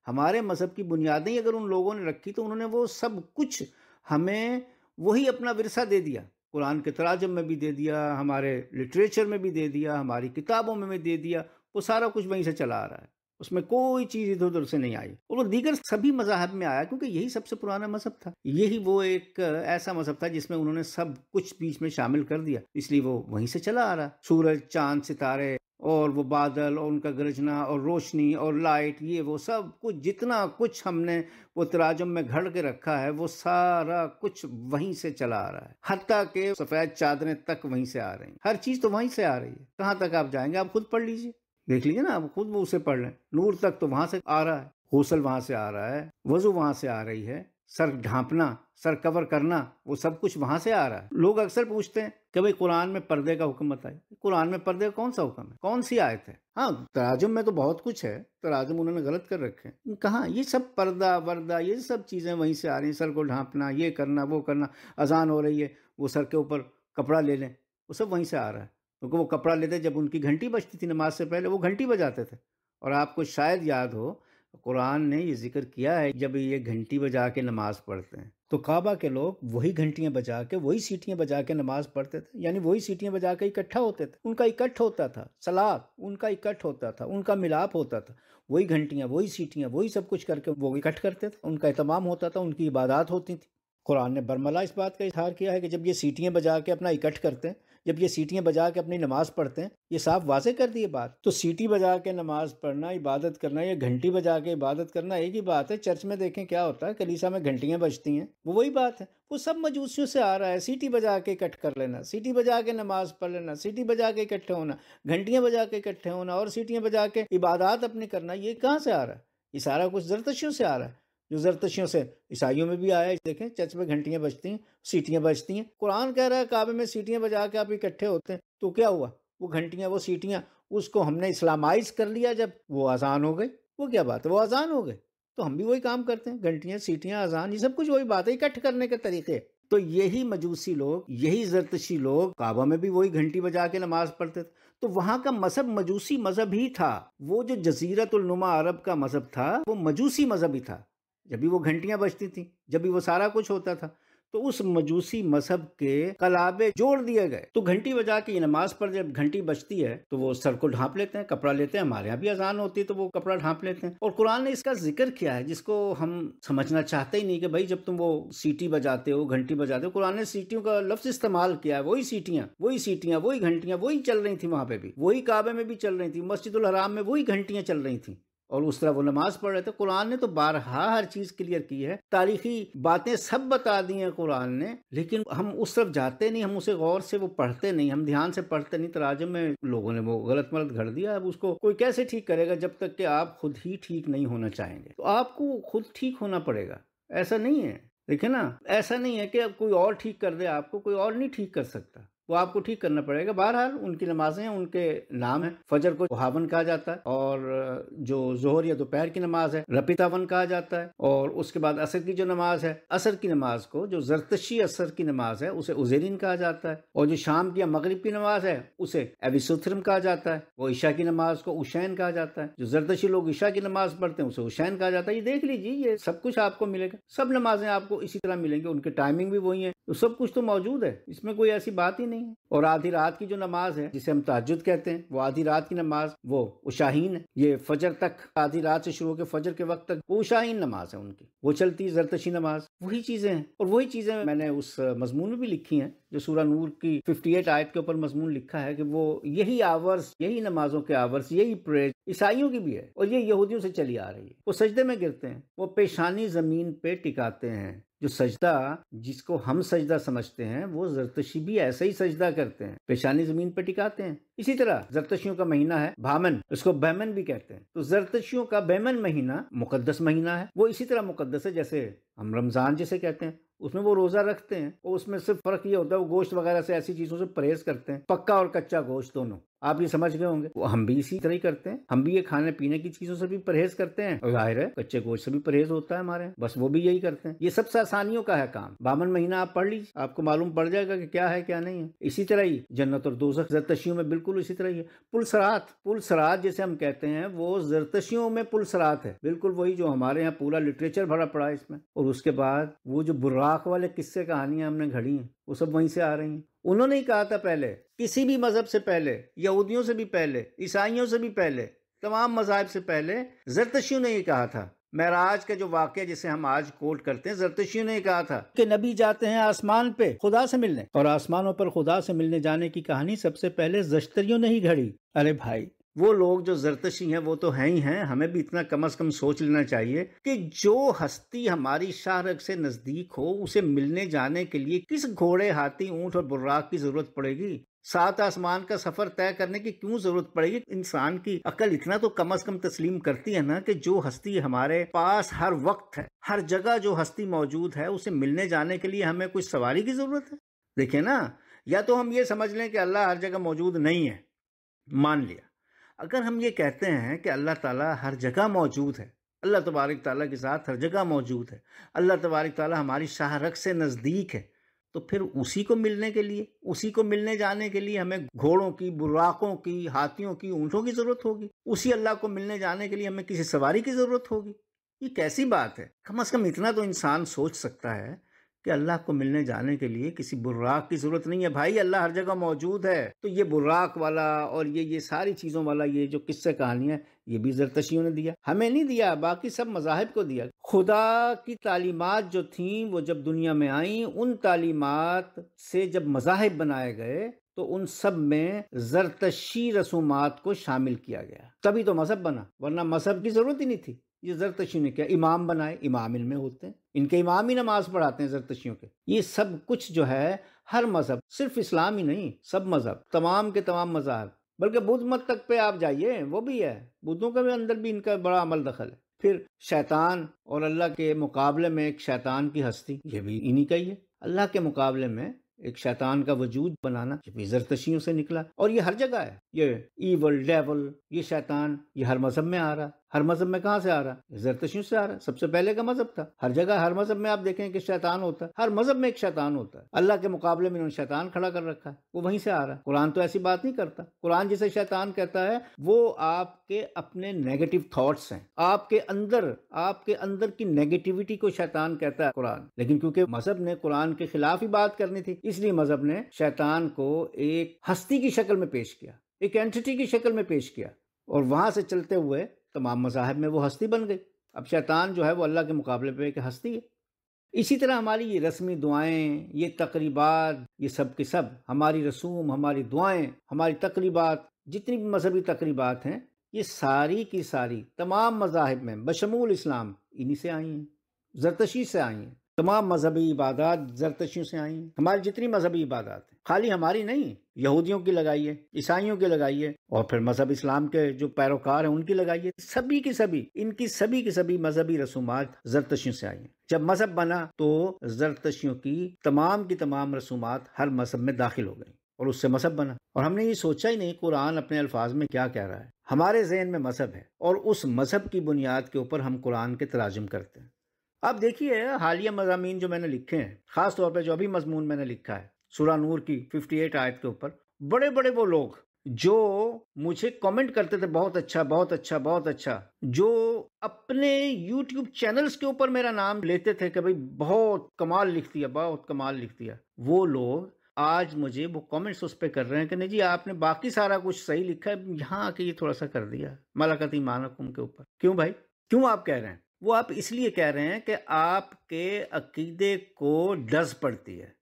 [SPEAKER 1] हमारे मजहब की बुनियादें अगर उन लोगों ने रखी तो उन्होंने वो सब कुछ हमें वही अपना विरसा दे दिया कुरान के तराजम में भी दे दिया हमारे लिटरेचर में भी दे दिया हमारी किताबों में भी दे दिया वो सारा कुछ वहीं से चला आ रहा है उसमें कोई चीज़ इधर उधर से नहीं आई और वो दीगर सभी मजाहब में आया क्योंकि यही सबसे पुराना मजहब था यही वो एक ऐसा मजहब था जिसमें उन्होंने सब कुछ बीच में शामिल कर दिया इसलिए वो वहीं से चला आ रहा सूरज चांद सितारे और वो बादल और उनका गरजना और रोशनी और लाइट ये वो सब कुछ जितना कुछ हमने वो तराजम में घड़ के रखा है वो सारा कुछ वहीं से चला आ रहा है हती के सफ़ेद चादरें तक वहीं से आ रही हर चीज़ तो वहीं से आ रही है कहाँ तक आप जाएंगे आप खुद पढ़ लीजिए देख लीजिए ना आप खुद वो उसे पढ़ लें नूर तक तो वहाँ से आ रहा है हौसल वहाँ से आ रहा है वजू वहाँ से आ रही है सर ढांपना सर कवर करना वो सब कुछ वहाँ से आ रहा है लोग अक्सर पूछते हैं कि भाई कुरान में पर्दे का हुक्म बताइए कुरान में पर्दे का कौन सा हुक्म है कौन सी आयत है हाँ तराजुम में तो बहुत कुछ है तराजम उन्होंने गलत कर रखे हैं कहाँ ये सब पर्दा वर्दा ये सब चीज़ें वहीं से आ रही हैं सर को ढांपना ये करना वो करना अजान हो रही है वो सर के ऊपर कपड़ा ले लें वो सब वहीं से आ रहा है क्योंकि वो कपड़ा लेते जब उनकी घंटी बजती थी नमाज से पहले वो घंटी बजाते थे और आपको शायद याद हो कुरान ने ये जिक्र किया है जब ये घंटी बजा के नमाज पढ़ते हैं तो काबा के लोग वही घंटियाँ बजा के वही सीटियाँ बजा के नमाज पढ़ते थे यानी वही सीटियाँ बजा के इकट्ठा होते थे उनका इकट्ठ होता था सलाद उनका इकट्ठ होता था उनका मिलाप होता था वही घंटियाँ वही सीटियाँ वही सब कुछ करके वो इकट्ठ करते थे उनका अहतमाम होता था उनकी इबादत होती थी कुरान ने बरमला इस बात का इजहार किया है कि जब ये सीटियाँ बजा के अपना इकट्ठ करते हैं जब ये सीटियाँ बजा के अपनी नमाज पढ़ते हैं ये साफ वाजे कर दिए बात तो सीटी बजा के नमाज पढ़ना इबादत करना या घंटी बजा के इबादत करना एक ही बात है चर्च में देखें क्या होता है कलीसा में घंटियाँ बजती हैं वो वही बात है वो सब मजूसियों से आ रहा है सीटी बजा के इकट्ठ कर लेना सीटी बजा के नमाज पढ़ लेना सीटी बजा के इकट्ठे होना घंटियाँ बजा के इकट्ठे होना और सीटियाँ बजा के इबादत अपनी करना ये कहाँ से आ रहा है ये सारा कुछ जरतशियों से आ रहा है जो जरतशियों से ईसाइयों में भी आया है देखें चर्च में घंटियाँ बजती हैं सीटियाँ बजती हैं कुरान कह रहा है काबे में सीटियाँ बजा के आप इकट्ठे होते हैं तो क्या हुआ वो घंटियाँ वो सीटियाँ उसको हमने इस्लामाइज कर लिया जब वो आसान हो गई वो क्या बात है वो आसान हो गए तो हम भी वही काम करते हैं घंटियाँ सीटियाँ आजान ये सब कुछ वही बात है इकट्ठ करने के तरीके तो यही मजूसी लोग यही जरतशी लोग काबा में भी वही घंटी बजा के नमाज पढ़ते थे तो वहाँ का मजहब मजूसी मजहब ही था वो जो जजीरतुलनुमा अरब का मजहब था वो मजूसी मजहब ही था जब भी वो घंटियाँ बजती थी जब भी वो सारा कुछ होता था तो उस मजूसी मजहब के कलाबे जोड़ दिए गए तो घंटी बजा के नमाज पर जब घंटी बजती है तो वो सर को ढांप लेते हैं कपड़ा लेते हैं हमारे यहाँ भी अजान होती है तो वो कपड़ा ढांप लेते हैं और कुरान ने इसका जिक्र किया है जिसको हम समझना चाहते ही नहीं कि भाई जब तुम वो सीटी बजाते हो घंटी बजाते हो कुरान ने सीटियों का लफ्ज इस्तेमाल किया है वही सीटियाँ वही सीटियाँ वही घंटियाँ वही चल रही थी वहां पे भी वही काबे में भी चल रही थी मस्जिद हराम में वही घंटियाँ चल रही थी और उस तरह वो नमाज पढ़ रहे थे कुरान ने तो बारहा हर चीज़ क्लियर की है तारीखी बातें सब बता दी हैं कुरान ने लेकिन हम उस तरफ जाते नहीं हम उसे गौर से वो पढ़ते नहीं हम ध्यान से पढ़ते नहीं तराजम में लोगों ने वो गलत मलत घड़ दिया अब उसको कोई कैसे ठीक करेगा जब तक कि आप खुद ही ठीक नहीं होना चाहेंगे तो आपको खुद ठीक होना पड़ेगा ऐसा नहीं है देखे ना ऐसा नहीं है कि अब कोई और ठीक कर दे आपको कोई और नहीं ठीक कर सकता वो आपको ठीक करना पड़ेगा बहरहाल उनकी नमाजें हैं उनके नाम है फजर को हावन कहा जाता है और जो जोहर या दोपहर की नमाज है रपितावन कहा जाता है और उसके बाद असर की जो नमाज है असर की नमाज को जो जरतशी असर की नमाज है उसे उजेरिन कहा जाता है और जो शाम की या मगरब की नमाज है उसे एविसुथरम कहा जाता है वो ईशा की नमाज को उशैन कहा जाता है जो जरदशी लोग ईशा की नमाज पढ़ते हैं उसे हुसैन कहा जाता है ये देख लीजिए ये सब कुछ आपको मिलेगा सब नमाजें आपको इसी तरह मिलेंगी उनके टाइमिंग भी वही है तो सब कुछ तो मौजूद है इसमें कोई ऐसी बात ही नहीं नहीं है और आधी रात की जो नमाज है जिसे हम तहजद कहते हैं वो आधी रात की नमाज वो उशाहीन है ये फजर तक आधी रात से शुरू होकर फजर के वक्त तक वो उशाहीन नमाज है उनकी वो चलती जरतशी नमाज वही चीजें हैं और वही चीजें मैंने उस मजमून में भी लिखी हैं जो सूरा नूर की 58 आयत के ऊपर मजमून लिखा है कि वो यही आवर्स यही नमाजों के आवर्स यही प्रेज ईसाइयों की भी है और ये यहूदियों से चली आ रही है वो सजदे में गिरते हैं वो पेशानी जमीन पे टिकाते हैं जो सजदा जिसको हम सजदा समझते हैं वो जरतशी भी ऐसे ही सजदा करते हैं पेशानी जमीन पर पे टिकाते हैं इसी तरह जरतशियों का महीना है भामन इसको बैमन भी कहते हैं तो जरतशियों का बैमन महीना मुकद्दस महीना है वो इसी तरह मुकद्दस है जैसे हम रमज़ान जिसे कहते हैं उसमें वो रोज़ा रखते हैं और उसमें सिर्फ फ़र्क ये होता है वो गोश्त वगैरह से ऐसी चीज़ों से परहेज़ करते हैं पक्का और कच्चा गोश्त दोनों आप ये समझ गए होंगे वो हम भी इसी तरह ही करते हैं हम भी ये खाने पीने की चीजों से भी परहेज करते हैं जाहिर है कच्चे गोश्त से भी परहेज होता है हमारे बस वो भी यही करते हैं ये सबसे आसानियों का है काम बावन महीना आप पढ़ लीजिए आपको मालूम पड़ जाएगा कि क्या है क्या नहीं है इसी तरह ही जन्नत और दोजख जरतशियों में बिल्कुल इसी तरह ही है पुलसरात पुलसरात जैसे हम कहते हैं वो जरतशियों में पुलसरात है बिल्कुल वही जो हमारे यहाँ पूरा लिटरेचर भरा पड़ा है इसमें और उसके बाद वो जो बुर्राक वाले किस्से कहानियां हमने घड़ी हैं वो सब वहीं से आ रही हैं उन्होंने ही कहा था पहले किसी भी मजहब से पहले यहूदियों से भी पहले ईसाइयों से भी पहले तमाम मजाहब से पहले जरतशियों ने ही कहा था महराज का जो वाक्य जिसे हम आज कोट करते हैं जरतशियों ने कहा था कि नबी जाते हैं आसमान पे खुदा से मिलने और आसमानों पर खुदा से मिलने जाने की कहानी सबसे पहले जश्तरियों ने ही घड़ी अरे भाई वो लोग जो जरतशी हैं वो तो हैं ही हैं हमें भी इतना कम अज कम सोच लेना चाहिए कि जो हस्ती हमारी शाहरग से नज़दीक हो उसे मिलने जाने के लिए किस घोड़े हाथी ऊंट और बुर्राक की ज़रूरत पड़ेगी सात आसमान का सफर तय करने की क्यों जरूरत पड़ेगी इंसान की अकल इतना तो कम अज कम तस्लीम करती है ना कि जो हस्ती हमारे पास हर वक्त है हर जगह जो हस्ती मौजूद है उसे मिलने जाने के लिए हमें कुछ सवारी की जरूरत है देखिए ना या तो हम ये समझ लें कि अल्लाह हर जगह मौजूद नहीं है मान लिया अगर हम ये कहते हैं कि अल्लाह ताला हर जगह मौजूद है अल्लाह तबारक ताली के साथ हर जगह मौजूद है अल्लाह तबारक ताली हमारी शाहरख से नज़दीक है तो फिर उसी को मिलने के लिए उसी को मिलने जाने के लिए हमें घोड़ों की बुराकों की हाथियों की ऊँटों की ज़रूरत होगी उसी अल्लाह को मिलने जाने के लिए हमें किसी सवारी की ज़रूरत होगी ये कैसी बात है कम अज़ कम इतना तो इंसान सोच सकता है कि अल्लाह को मिलने जाने के लिए किसी बुर्राक की ज़रूरत नहीं है भाई अल्लाह हर जगह मौजूद है तो ये बुर्राक वाला और ये ये सारी चीज़ों वाला ये जो किस्से कहानियाँ ये भी जरतशियों ने दिया हमें नहीं दिया बाकी सब मजाहब को दिया खुदा की तालीमत जो थीं वो जब दुनिया में आई उन तालीमत से जब मजाहब बनाए गए तो उन सब में जरतशी रसूमात को शामिल किया गया तभी तो मजहब बना वरना मजहब की ज़रूरत ही नहीं थी ये जरतशी ने क्या इमाम बनाए इमाम इनमें होते हैं इनके इमाम ही नमाज पढ़ाते हैं जरतशियों के ये सब कुछ जो है हर मजहब सिर्फ इस्लाम ही नहीं सब मजहब तमाम के तमाम मजहब बल्कि बुद्ध मत तक पे आप जाइए वो भी है बुद्धों के भी अंदर भी इनका बड़ा अमल दखल है फिर शैतान और अल्लाह के मुकाबले में एक शैतान की हस्ती ये भी इन्हीं का ही है अल्लाह के मुकाबले में एक शैतान का वजूद बनाना ये भी जरतशियों से निकला और ये हर जगह है ये ईवल डेवल ये शैतान ये हर मजहब में आ रहा हर मजहब में कहाँ से आ रहा है जरतशियों से आ रहा है सबसे पहले का मजहब था हर जगह हर मजहब में आप देखें कि शैतान होता है हर मजहब में एक शैतान होता है अल्लाह के मुकाबले में उन्होंने शैतान खड़ा कर रखा है वो वहीं से आ रहा है कुरान तो ऐसी बात नहीं करता कुरान जिसे शैतान कहता है वो आपके अपने नेगेटिव थाट्स हैं आपके अंदर आपके अंदर की नेगेटिविटी को शैतान कहता है कुरान लेकिन क्योंकि मजहब ने कुरान के खिलाफ ही बात करनी थी इसलिए मजहब ने शैतान को एक हस्ती की शक्ल में पेश किया एक एंटिटी की शक्ल में पेश किया और वहां से चलते हुए तमाम मजाहब में वो हस्ती बन गई अब शैतान जो है वो अल्लाह के मुकाबले पर एक हस्ती है इसी तरह हमारी ये रस्मी दुआएं ये तकरीबात ये सब के सब हमारी रसूम हमारी दुआएं हमारी तकरीबात जितनी भी मजहबी तकरीबात हैं ये सारी की सारी तमाम मजाहब में बशमूल इस्लाम इन्हीं से आई हैं जरतशी से आई हैं तमाम मजहबी इबादत जरतशियों से आई हमारी जितनी मजहबी इबादत है खाली हमारी नहीं यहूदियों की लगाइए ईसाइयों की लगाइए और फिर मजहब इस्लाम के जो पैरोकार हैं उनकी लगाइए सभी की सभी इनकी सभी की सभी मजहबी रसूमात जरतशियों से आई हैं जब मजहब बना तो जरतशियों की तमाम की तमाम रसूमात हर मजहब में दाखिल हो गई और उससे मजहब बना और हमने ये सोचा ही नहीं कुरान अपने अल्फाज में क्या कह रहा है हमारे जहन में मजहब है और उस मजहब की बुनियाद के ऊपर हम कुरान के तराजम करते हैं अब देखिए हालिया मजामी जो मैंने लिखे हैं खासतौर पर जो अभी मजमून मैंने लिखा है सूरा नूर की 58 आयत के ऊपर बड़े बड़े वो लोग जो मुझे कमेंट करते थे बहुत अच्छा बहुत अच्छा बहुत अच्छा जो अपने यूट्यूब चैनल्स के ऊपर मेरा नाम लेते थे कि भाई बहुत कमाल लिख दिया बहुत कमाल लिख दिया वो लोग आज मुझे वो कमेंट्स उस पर कर रहे हैं कि नहीं जी आपने बाकी सारा कुछ सही लिखा है यहाँ आके ये थोड़ा सा कर दिया मलाकती मानकुम के ऊपर क्यों भाई क्यों आप कह रहे हैं वो आप इसलिए कह रहे हैं कि आपके अकीदे को डस पड़ती है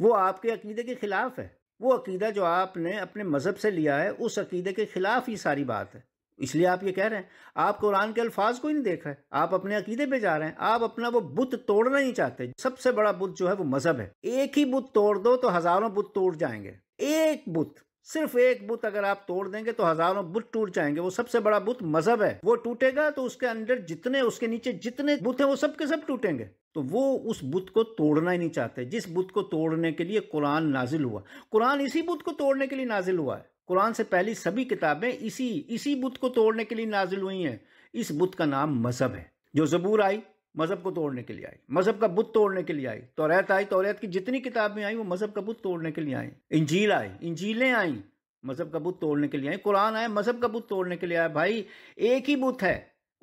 [SPEAKER 1] वो आपके अकीदे के ख़िलाफ़ है वो अकीदा जो आपने अपने मज़हब से लिया है उस अकीदे के ख़िलाफ़ ही सारी बात है इसलिए आप ये कह रहे हैं आप कुरान के अल्फाज को ही नहीं देख रहे आप अपने अकीदे पे जा रहे हैं आप अपना वो बुत तोड़ना ही चाहते सबसे बड़ा बुत जो है वो मजहब है एक ही बुत तोड़ दो तो हजारों बुत तोड़ जाएंगे एक बुत सिर्फ एक बुत अगर आप तोड़ देंगे तो हजारों बुत टूट जाएंगे वो सबसे बड़ा बुत मजहब है वो टूटेगा तो उसके अंदर जितने उसके नीचे जितने बुत हैं वो सब के सब टूटेंगे तो वो उस बुत को तोड़ना ही नहीं चाहते जिस बुत को तोड़ने के लिए कुरान नाजिल हुआ कुरान इसी बुत को तोड़ने के लिए नाजिल हुआ है कुरान से पहली सभी किताबें इसी इसी बुत को तोड़ने के लिए नाजिल हुई हैं इस बुत का नाम मजहब है जो जबूर आई मज़हब को तोड़ने के लिए आई मज़हब का बुत तोड़ने के लिए आई रैत आई रैत की जितनी किताबें आई वो मज़हब का बुत तोड़ने के लिए आई इंजील आई इंजीलें आई मज़हब का बुत तोड़ने के लिए आई कुरान आए मज़हब का बुत तोड़ने के लिए आए भाई एक ही बुत है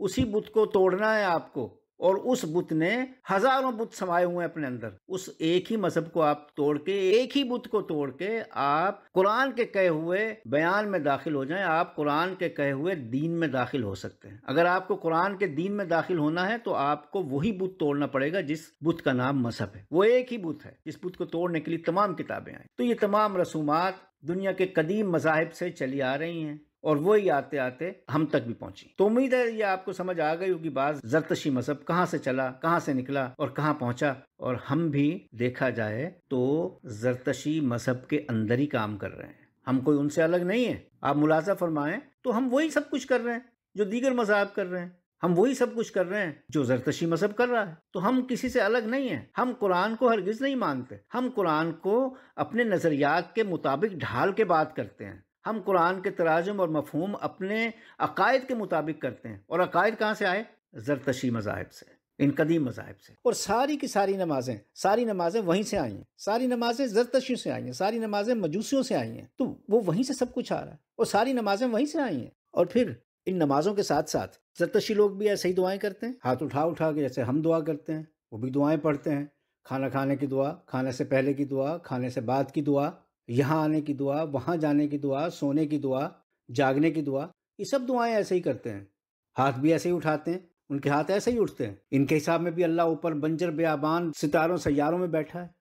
[SPEAKER 1] उसी बुत को तोड़ना है आपको और उस बुत ने हजारों बुत समाये हुए हैं अपने अंदर उस एक ही मजहब को आप तोड़ के एक ही बुत को तोड़ के आप कुरान के कहे हुए बयान में दाखिल हो जाएं आप कुरान के कहे हुए दीन में दाखिल हो सकते हैं अगर आपको कुरान के दीन में दाखिल होना है तो आपको वही बुत तोड़ना पड़ेगा जिस बुत का नाम मजहब है वो एक ही बुत है इस बुत को तोड़ने के लिए तमाम किताबें आए तो ये तमाम रसूमात दुनिया के कदीम मजाहब से चली आ रही हैं और वो ही आते आते हम तक भी पहुंची तो उम्मीद है ये आपको समझ आ गई होगी बात जरतशी मजहब कहाँ से चला कहाँ से निकला और कहाँ पहुंचा और हम भी देखा जाए तो जरतशी मजहब के अंदर ही काम कर रहे हैं हम कोई उनसे अलग नहीं है आप मुलाजा फरमाएं तो हम वही सब कुछ कर रहे हैं जो दीगर मजहब कर रहे हैं हम वही सब कुछ कर रहे हैं जो जरतशी मजहब कर रहा है तो हम किसी से अलग नहीं है हम कुरान को हरगिज नहीं मानते हम कुरान को अपने नजरियात के मुताबिक ढाल के बात करते हैं हम कुरान के तराजम और मफहूम अपने अकायद के मुताबिक करते हैं और अकायद कहाँ से आए जरतशी मजाहब से इन कदीम मजाहब से और सारी की सारी नमाजें सारी नमाजें वहीं से आई हैं सारी नमाजें जरतशियों से आई हैं सारी नमाजें मजूसियों से आई हैं तो वो वहीं से सब कुछ आ रहा है और सारी नमाजें वहीं से आई हैं और फिर इन नमाजों के साथ साथ जरतशी लोग भी ऐसे ही दुआएं करते हैं हाथ उठा उठा के जैसे हम दुआ करते हैं वो भी दुआएं पढ़ते हैं खाना खाने की दुआ खाने से पहले की दुआ खाने से बाद की दुआ यहाँ आने की दुआ वहाँ जाने की दुआ सोने की दुआ जागने की दुआ ये सब दुआएं ऐसे ही करते हैं हाथ भी ऐसे ही उठाते हैं उनके हाथ ऐसे ही उठते हैं इनके हिसाब में भी अल्लाह ऊपर बंजर बेआबान सितारों सैारों में बैठा है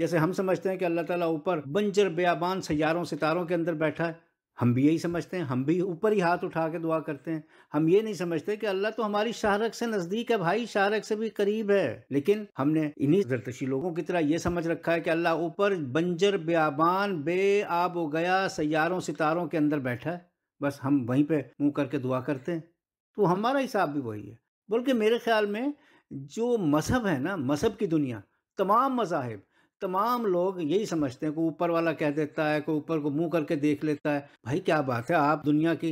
[SPEAKER 1] जैसे हम समझते हैं कि अल्लाह ताला ऊपर बंजर बेआबान सैारों सितारों के अंदर बैठा है हम भी यही समझते हैं हम भी ऊपर ही हाथ उठा के दुआ करते हैं हम ये नहीं समझते कि अल्लाह तो हमारी शाहरख से नजदीक है भाई शाहरख से भी करीब है लेकिन हमने इन्हीं जरतशी लोगों की तरह ये समझ रखा है कि अल्लाह ऊपर बंजर बेआबान बे आब हो गया सैारों सितारों के अंदर बैठा है बस हम वहीं पर मुँह करके दुआ करते हैं तो हमारा हिसाब भी वही है बल्कि मेरे ख्याल में जो मजहब है ना मजहब की दुनिया तमाम मजाहब तमाम लोग यही समझते हैं कि ऊपर वाला कह देता है कोई ऊपर को मुंह करके देख लेता है भाई क्या बात है आप दुनिया की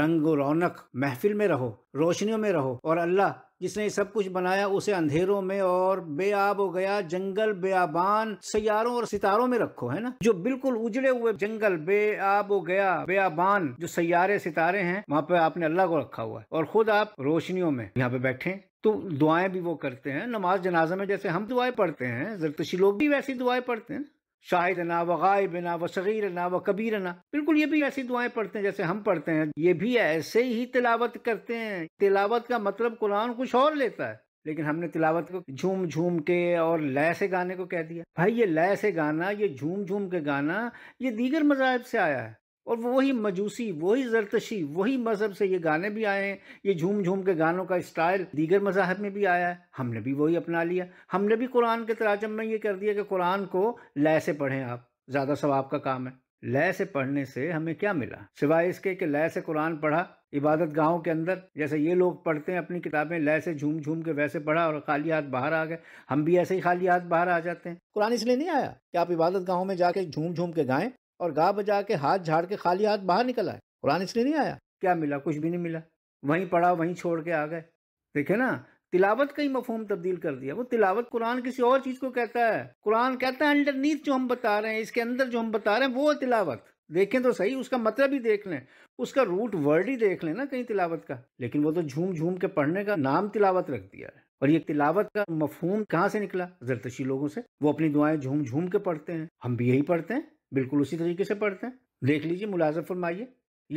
[SPEAKER 1] रंग रौनक महफिल में रहो रोशनियों में रहो और अल्लाह जिसने सब कुछ बनाया उसे अंधेरों में और बेआब हो गया जंगल बेआबान सैारों और सितारों में रखो है ना जो बिल्कुल उजड़े हुए जंगल बेआब हो गया बेआबान जो सैारे सितारे हैं वहाँ पे आपने अल्लाह को रखा हुआ है और खुद आप रोशनियों में यहाँ पे बैठे तो दुआएं भी वो करते हैं नमाज जनाजा में जैसे हम दुआएं पढ़ते हैं जरतशी लोग भी वैसी दुआएं पढ़ते हैं शाहिद ना व गायब ना व सगीर ना व कबीर ना बिल्कुल ये भी ऐसी दुआएं पढ़ते हैं जैसे हम पढ़ते हैं ये भी ऐसे ही तिलावत करते हैं तिलावत का मतलब कुरान कुछ और लेता है लेकिन हमने तिलावत को झूम झूम के और लय से गाने को कह दिया भाई ये लय से गाना ये झूम झूम के गाना ये दीगर मजाहब से आया है और वही मजूसी वही जरतशी वही मज़हब से ये गाने भी आए हैं ये झूम झूम के गानों का स्टाइल दीगर मजाहब में भी आया है हमने भी वही अपना लिया हमने भी कुरान के तराजम में ये कर दिया कि कुरान को लय से पढ़ें आप ज़्यादा सवाब का काम है लय से पढ़ने से हमें क्या मिला सिवाय इसके कि लय से कुरान पढ़ा इबादत गाहों के अंदर जैसे ये लोग पढ़ते हैं अपनी किताबें लय से झूम झूम के वैसे पढ़ा और खाली हाथ बाहर आ गए हम भी ऐसे ही खाली हाथ बाहर आ जाते हैं कुरान इसलिए नहीं आया कि आप इबादत गाहों में जाके झूम झूम के गाएं और गा बजा के हाथ झाड़ के खाली हाथ बाहर निकल आए कुरान इसलिए नहीं आया क्या मिला कुछ भी नहीं मिला वहीं पढ़ा वहीं छोड़ के आ गए देखे ना तिलावत का ही मफहम तब्दील कर दिया वो तिलावत कुरान किसी और चीज़ को कहता है कुरान कहता है अंडर जो हम बता रहे हैं इसके अंदर जो हम बता रहे हैं वो तिलावत देखें तो सही उसका मतलब ही देख लें उसका रूट वर्ड ही देख लें ना कहीं तिलावत का लेकिन वो तो झूम झूम के पढ़ने का नाम तिलावत रख दिया है और ये तिलावत का मफहम कहाँ से निकला जरतशी लोगों से वो अपनी दुआएं झूम झूम के पढ़ते हैं हम भी यही पढ़ते हैं बिल्कुल उसी तरीके से पढ़ते हैं देख लीजिए मुलाजम फरमाइए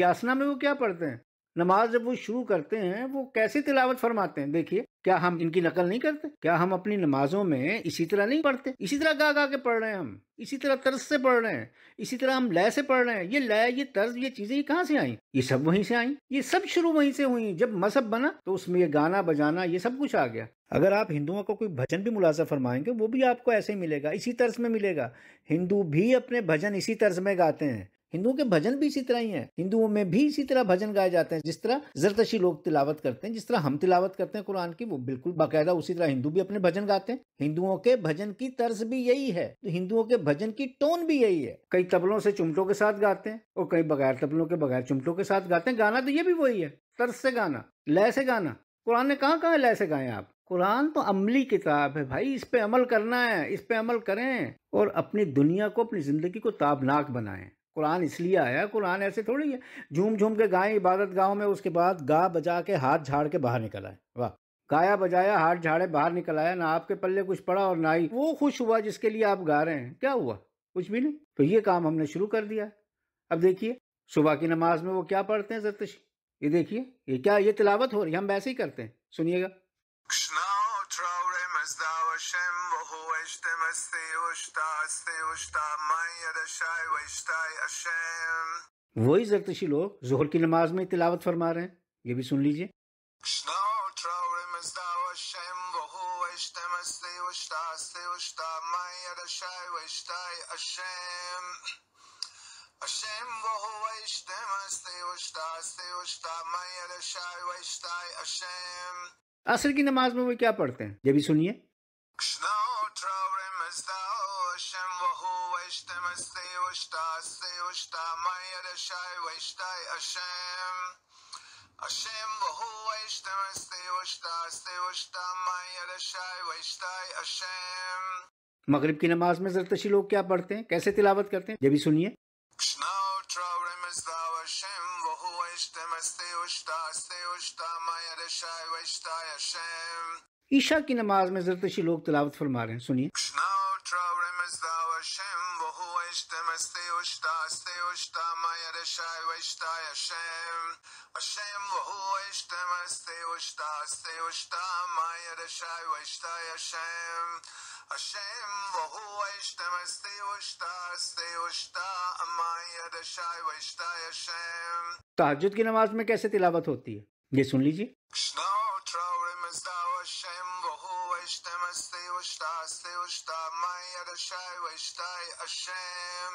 [SPEAKER 1] यासना में वो क्या पढ़ते हैं नमाज जब वो शुरू करते हैं वो कैसे तिलावत फरमाते हैं देखिए क्या हम इनकी नकल नहीं करते क्या हम अपनी नमाजों में इसी तरह नहीं पढ़ते इसी तरह गा गा के पढ़ रहे हैं हम इसी तरह तर्ज से पढ़ रहे हैं इसी तरह हम लय से पढ़ रहे हैं ये लय ये तर्ज ये चीजें ये कहाँ से आई ये सब वहीं से आई ये सब शुरू वहीं से हुई जब मजहब बना तो उसमें ये गाना बजाना ये सब कुछ आ गया अगर आप हिंदुओं का को कोई भजन भी मुलाजा फरमाएंगे वो भी आपको ऐसे ही मिलेगा इसी तर्ज में मिलेगा हिंदू भी अपने भजन इसी तर्ज में गाते हैं हिंदुओं के भजन भी इसी तरह ही हैं हिंदुओं में भी इसी तरह भजन गाए जाते हैं जिस तरह जरतशी लोग तिलावत करते हैं जिस तरह हम तिलावत करते हैं कुरान की वो बिल्कुल बाकायदा उसी तरह हिंदू भी अपने भजन गाते हैं हिंदुओं के भजन की तर्ज भी यही है तो हिंदुओं के भजन की टोन भी यही है कई तबलों से चुमटों के साथ गाते हैं और कई बगैर तबलों के बगैर चुमटों के साथ गाते हैं गाना तो ये भी वही है तर्ज से गाना लय से गाना कुरान ने कहाँ कहाँ लय से गाए आप कुरान तो अमली किताब है भाई इस पे अमल करना है इस पे अमल करें और अपनी दुनिया को अपनी ज़िंदगी को ताबनाक बनाएं कुरान इसलिए आया कुरान ऐसे थोड़ी है झूम झूम के गाएं इबादत गाँव में उसके बाद गा बजा के हाथ झाड़ के बाहर निकल आए वाह गाया बजाया हाथ झाड़े बाहर निकल आया ना आपके पल्ले कुछ पड़ा और ना ही वो खुश हुआ जिसके लिए आप गा रहे हैं क्या हुआ कुछ भी नहीं तो ये काम हमने शुरू कर दिया अब देखिए सुबह की नमाज में वो क्या पढ़ते हैं जरतशी ये देखिए ये क्या ये तिलावत हो रही है हम वैसे ही करते हैं सुनिएगा
[SPEAKER 2] वो
[SPEAKER 1] ही जरतशी लोग जोहर की नमाज में तिलावत फरमा रहे हैं ये भी सुन लीजिए असर की नमाज में वो क्या पढ़ते हैं ये भी सुनिए Hashem मगरिब की नमाज में जरतशी लोग क्या पढ़ते हैं कैसे तिलावत करते हैं ये भी सुनिए
[SPEAKER 2] Ishtem Asteu Shta Asteu Shta Maya Reshai
[SPEAKER 1] Hashem. Isha की नमाज में जरतशी लोग तिलावत फरमा रहे हैं सुनिए तहज की नमाज में कैसे तिलावत होती है ये सुन लीजिए
[SPEAKER 2] Moshe Vashtai Hashem.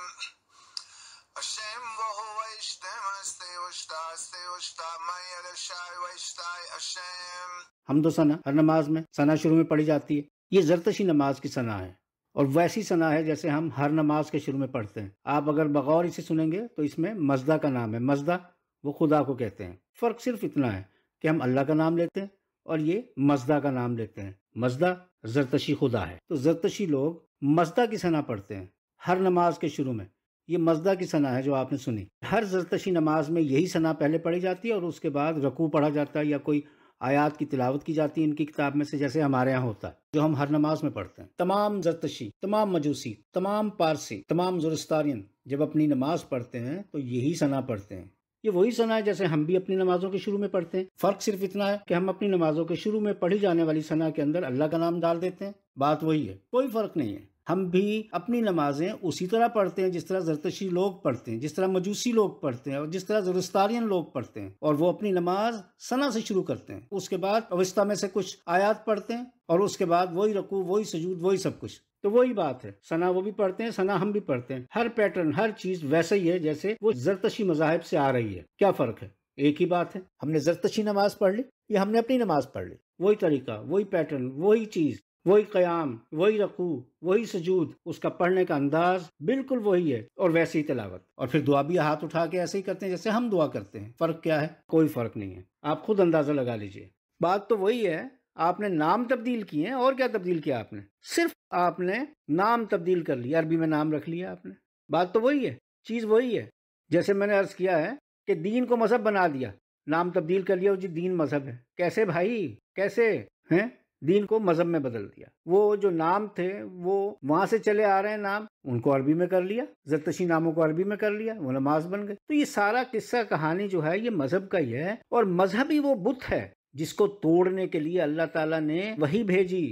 [SPEAKER 2] Hashem Vahu Vaishtem Asti Vashta
[SPEAKER 1] Asti Vashta Maya Rashai Vaishtai Hashem. तो सना हर नमाज में सना शुरू में पढ़ी जाती है ये जरतशी नमाज की सना है और वैसी सना है जैसे हम हर नमाज के शुरू में पढ़ते हैं आप अगर बगौर इसे सुनेंगे तो इसमें मजदा का नाम है मजदा वो खुदा को कहते हैं फ़र्क सिर्फ इतना है कि हम अल्लाह का नाम लेते हैं और ये मजदा का नाम लेते हैं मजदा जरतशी खुदा है तो जरतशी लोग मजदा की सना पढ़ते हैं हर नमाज के शुरू में ये मजदा की सना है जो आपने सुनी हर जरतशी नमाज में यही सना पहले पढ़ी जाती है और उसके बाद रकू पढ़ा जाता है या कोई आयात की तिलावत की जाती है इनकी किताब में से जैसे हमारे यहाँ होता है जो हम हर नमाज में पढ़ते हैं तमाम जरतशी तमाम मजूसी तमाम पारसी तमाम जुरस्तारियन जब अपनी नमाज पढ़ते हैं तो यही सना पढ़ते हैं ये वही सना है जैसे हम भी अपनी नमाजों के शुरू में पढ़ते हैं फर्क सिर्फ इतना है कि हम अपनी नमाजों के शुरू में पढ़ी जाने वाली सना के अंदर अल्लाह का नाम डाल देते हैं बात वही है कोई फर्क नहीं है हम भी अपनी नमाज़ें उसी तरह पढ़ते हैं जिस तरह जरतशी लोग पढ़ते हैं जिस तरह मजूसी लोग पढ़ते हैं और जिस तरह जरुस्तारियन लोग पढ़ते हैं और वो अपनी नमाज सना से शुरू करते हैं उसके बाद अवस्था में से कुछ आयात पढ़ते हैं और उसके बाद वही रकू वही सजूद वही सब कुछ तो वही बात है सना वो भी पढ़ते हैं सना हम भी पढ़ते हैं हर पैटर्न हर चीज़ वैसे ही है जैसे वो जरतशी मजाहब से आ रही है क्या फ़र्क है एक ही बात है हमने जरतशी नमाज पढ़ ली या हमने अपनी नमाज पढ़ ली वही तरीका वही पैटर्न वही चीज़ वही कयाम वही रकू वही सजूद उसका पढ़ने का अंदाज बिल्कुल वही है और वैसे ही तलावत और फिर दुआ भी हाथ उठा के ऐसे ही करते हैं जैसे हम दुआ करते हैं फर्क क्या है कोई फर्क नहीं है आप खुद अंदाजा लगा लीजिए बात तो वही है आपने नाम तब्दील किए हैं और क्या तब्दील किया आपने सिर्फ आपने नाम तब्दील कर लिया अरबी में नाम रख लिया आपने बात तो वही है चीज वही है जैसे मैंने अर्ज किया है कि दीन को मजहब बना दिया नाम तब्दील कर लिया जी दीन मजहब है कैसे भाई कैसे हैं दीन को मजहब में बदल दिया वो जो नाम थे वो वहां से चले आ रहे हैं नाम उनको अरबी में कर लिया जरतशी नामों को अरबी में कर लिया वो नमाज बन गए तो ये सारा किस्सा कहानी जो है ये मजहब का ही है और मजहबी वो बुत है जिसको तोड़ने के लिए अल्लाह ताला ने वही भेजी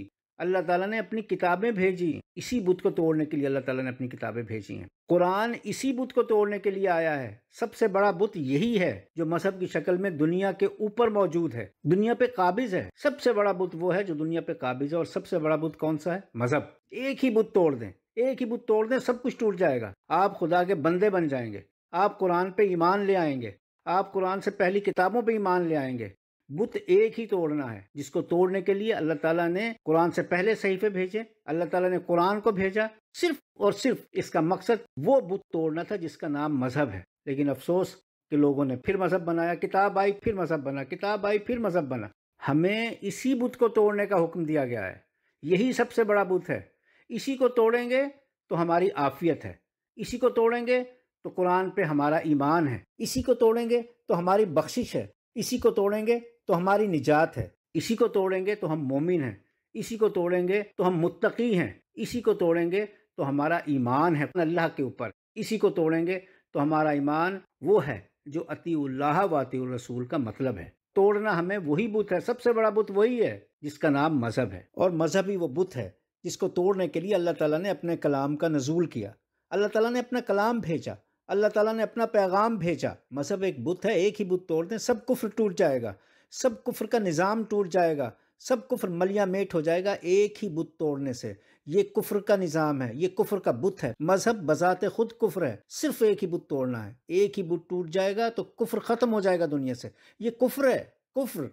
[SPEAKER 1] अल्लाह ताला ने अपनी किताबें भेजी इसी बुत को तोड़ने के लिए अल्लाह ताला ने अपनी किताबें भेजी हैं कुरान इसी बुत को तोड़ने के लिए आया है सबसे बड़ा बुत यही है जो मजहब की शक्ल में दुनिया के ऊपर मौजूद है दुनिया पे काबिज है सबसे बड़ा बुत वो है जो दुनिया पे काबिज है और सबसे बड़ा बुत कौन सा है मजहब एक ही बुत तोड़ दें एक ही बुत तोड़ दें सब कुछ टूट जाएगा आप खुदा के बंदे बन जाएंगे आप कुरान पे ईमान ले आएंगे आप कुरान से पहली किताबों पे ईमान ले आएंगे बुत एक ही तोड़ना है जिसको तोड़ने के लिए अल्लाह ताला ने कुरान से पहले सहीफे भेजे अल्लाह ताला ने कुरान को भेजा सिर्फ और सिर्फ इसका मकसद वो बुत तोड़ना था जिसका नाम मजहब है लेकिन अफसोस कि लोगों ने फिर मजहब बनाया किताब आई फिर मजहब बना किताब आई फिर मजहब बना हमें इसी बुत को तोड़ने का हुक्म दिया गया है यही सबसे बड़ा बुत है इसी को तोड़ेंगे तो हमारी आफियत है इसी को तोड़ेंगे तो कुरान पे हमारा ईमान है इसी को तोड़ेंगे तो हमारी बख्शिश है इसी को तोड़ेंगे तो हमारी निजात है इसी को तोड़ेंगे तो हम मोमिन हैं इसी को तोड़ेंगे तो हम मुत्तकी हैं इसी को तोड़ेंगे तो हमारा ईमान है अल्लाह के ऊपर इसी को तोड़ेंगे तो हमारा ईमान वो है जो अति व रसूल का मतलब है तोड़ना हमें वही बुत है सबसे बड़ा बुत वही है जिसका नाम मज़हब है और मज़हब ही वो बुत है जिसको तोड़ने के लिए अल्लाह ताला ने अपने कलाम का नजूल किया अल्लाह ताला ने अपना कलाम भेजा अल्लाह ताला ने अपना पैगाम भेजा मज़हब एक बुत है एक ही बुत तोड़ दें सब कुफ्र टूट जाएगा सब कुफर का निज़ाम टूट जाएगा सब कुफर मलिया मेट हो जाएगा एक ही बुत तोड़ने से ये कुफर का निज़ाम है ये कुफर का बुत है मजहब बजात खुद कुफर है सिर्फ एक ही बुत तोड़ना है एक ही बुत टूट जाएगा तो कुफर ख़त्म हो जाएगा दुनिया से ये कुफर है कुफर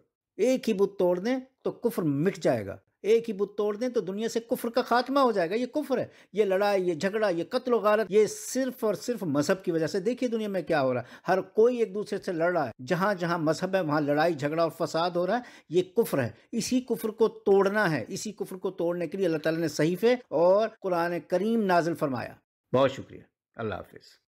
[SPEAKER 1] एक ही बुत तोड़ दें तो कुफर मिट जाएगा एक ही बुत तोड़ दें तो दुनिया से कुफर का खात्मा हो जाएगा ये कुफर है ये लड़ाई ये झगड़ा ये कत्ल गारत ये सिर्फ और सिर्फ मजहब की वजह से देखिए दुनिया में क्या हो रहा है हर कोई एक दूसरे से लड़ रहा है जहां जहां मजहब है वहाँ लड़ाई झगड़ा और फसाद हो रहा है ये कुफर है इसी कुफर को तोड़ना है इसी कुफर को तोड़ने के लिए अल्लाह तला ने सहीफे और कुरान करीम नाजिल फरमाया बहुत शुक्रिया अल्लाह हाफिज़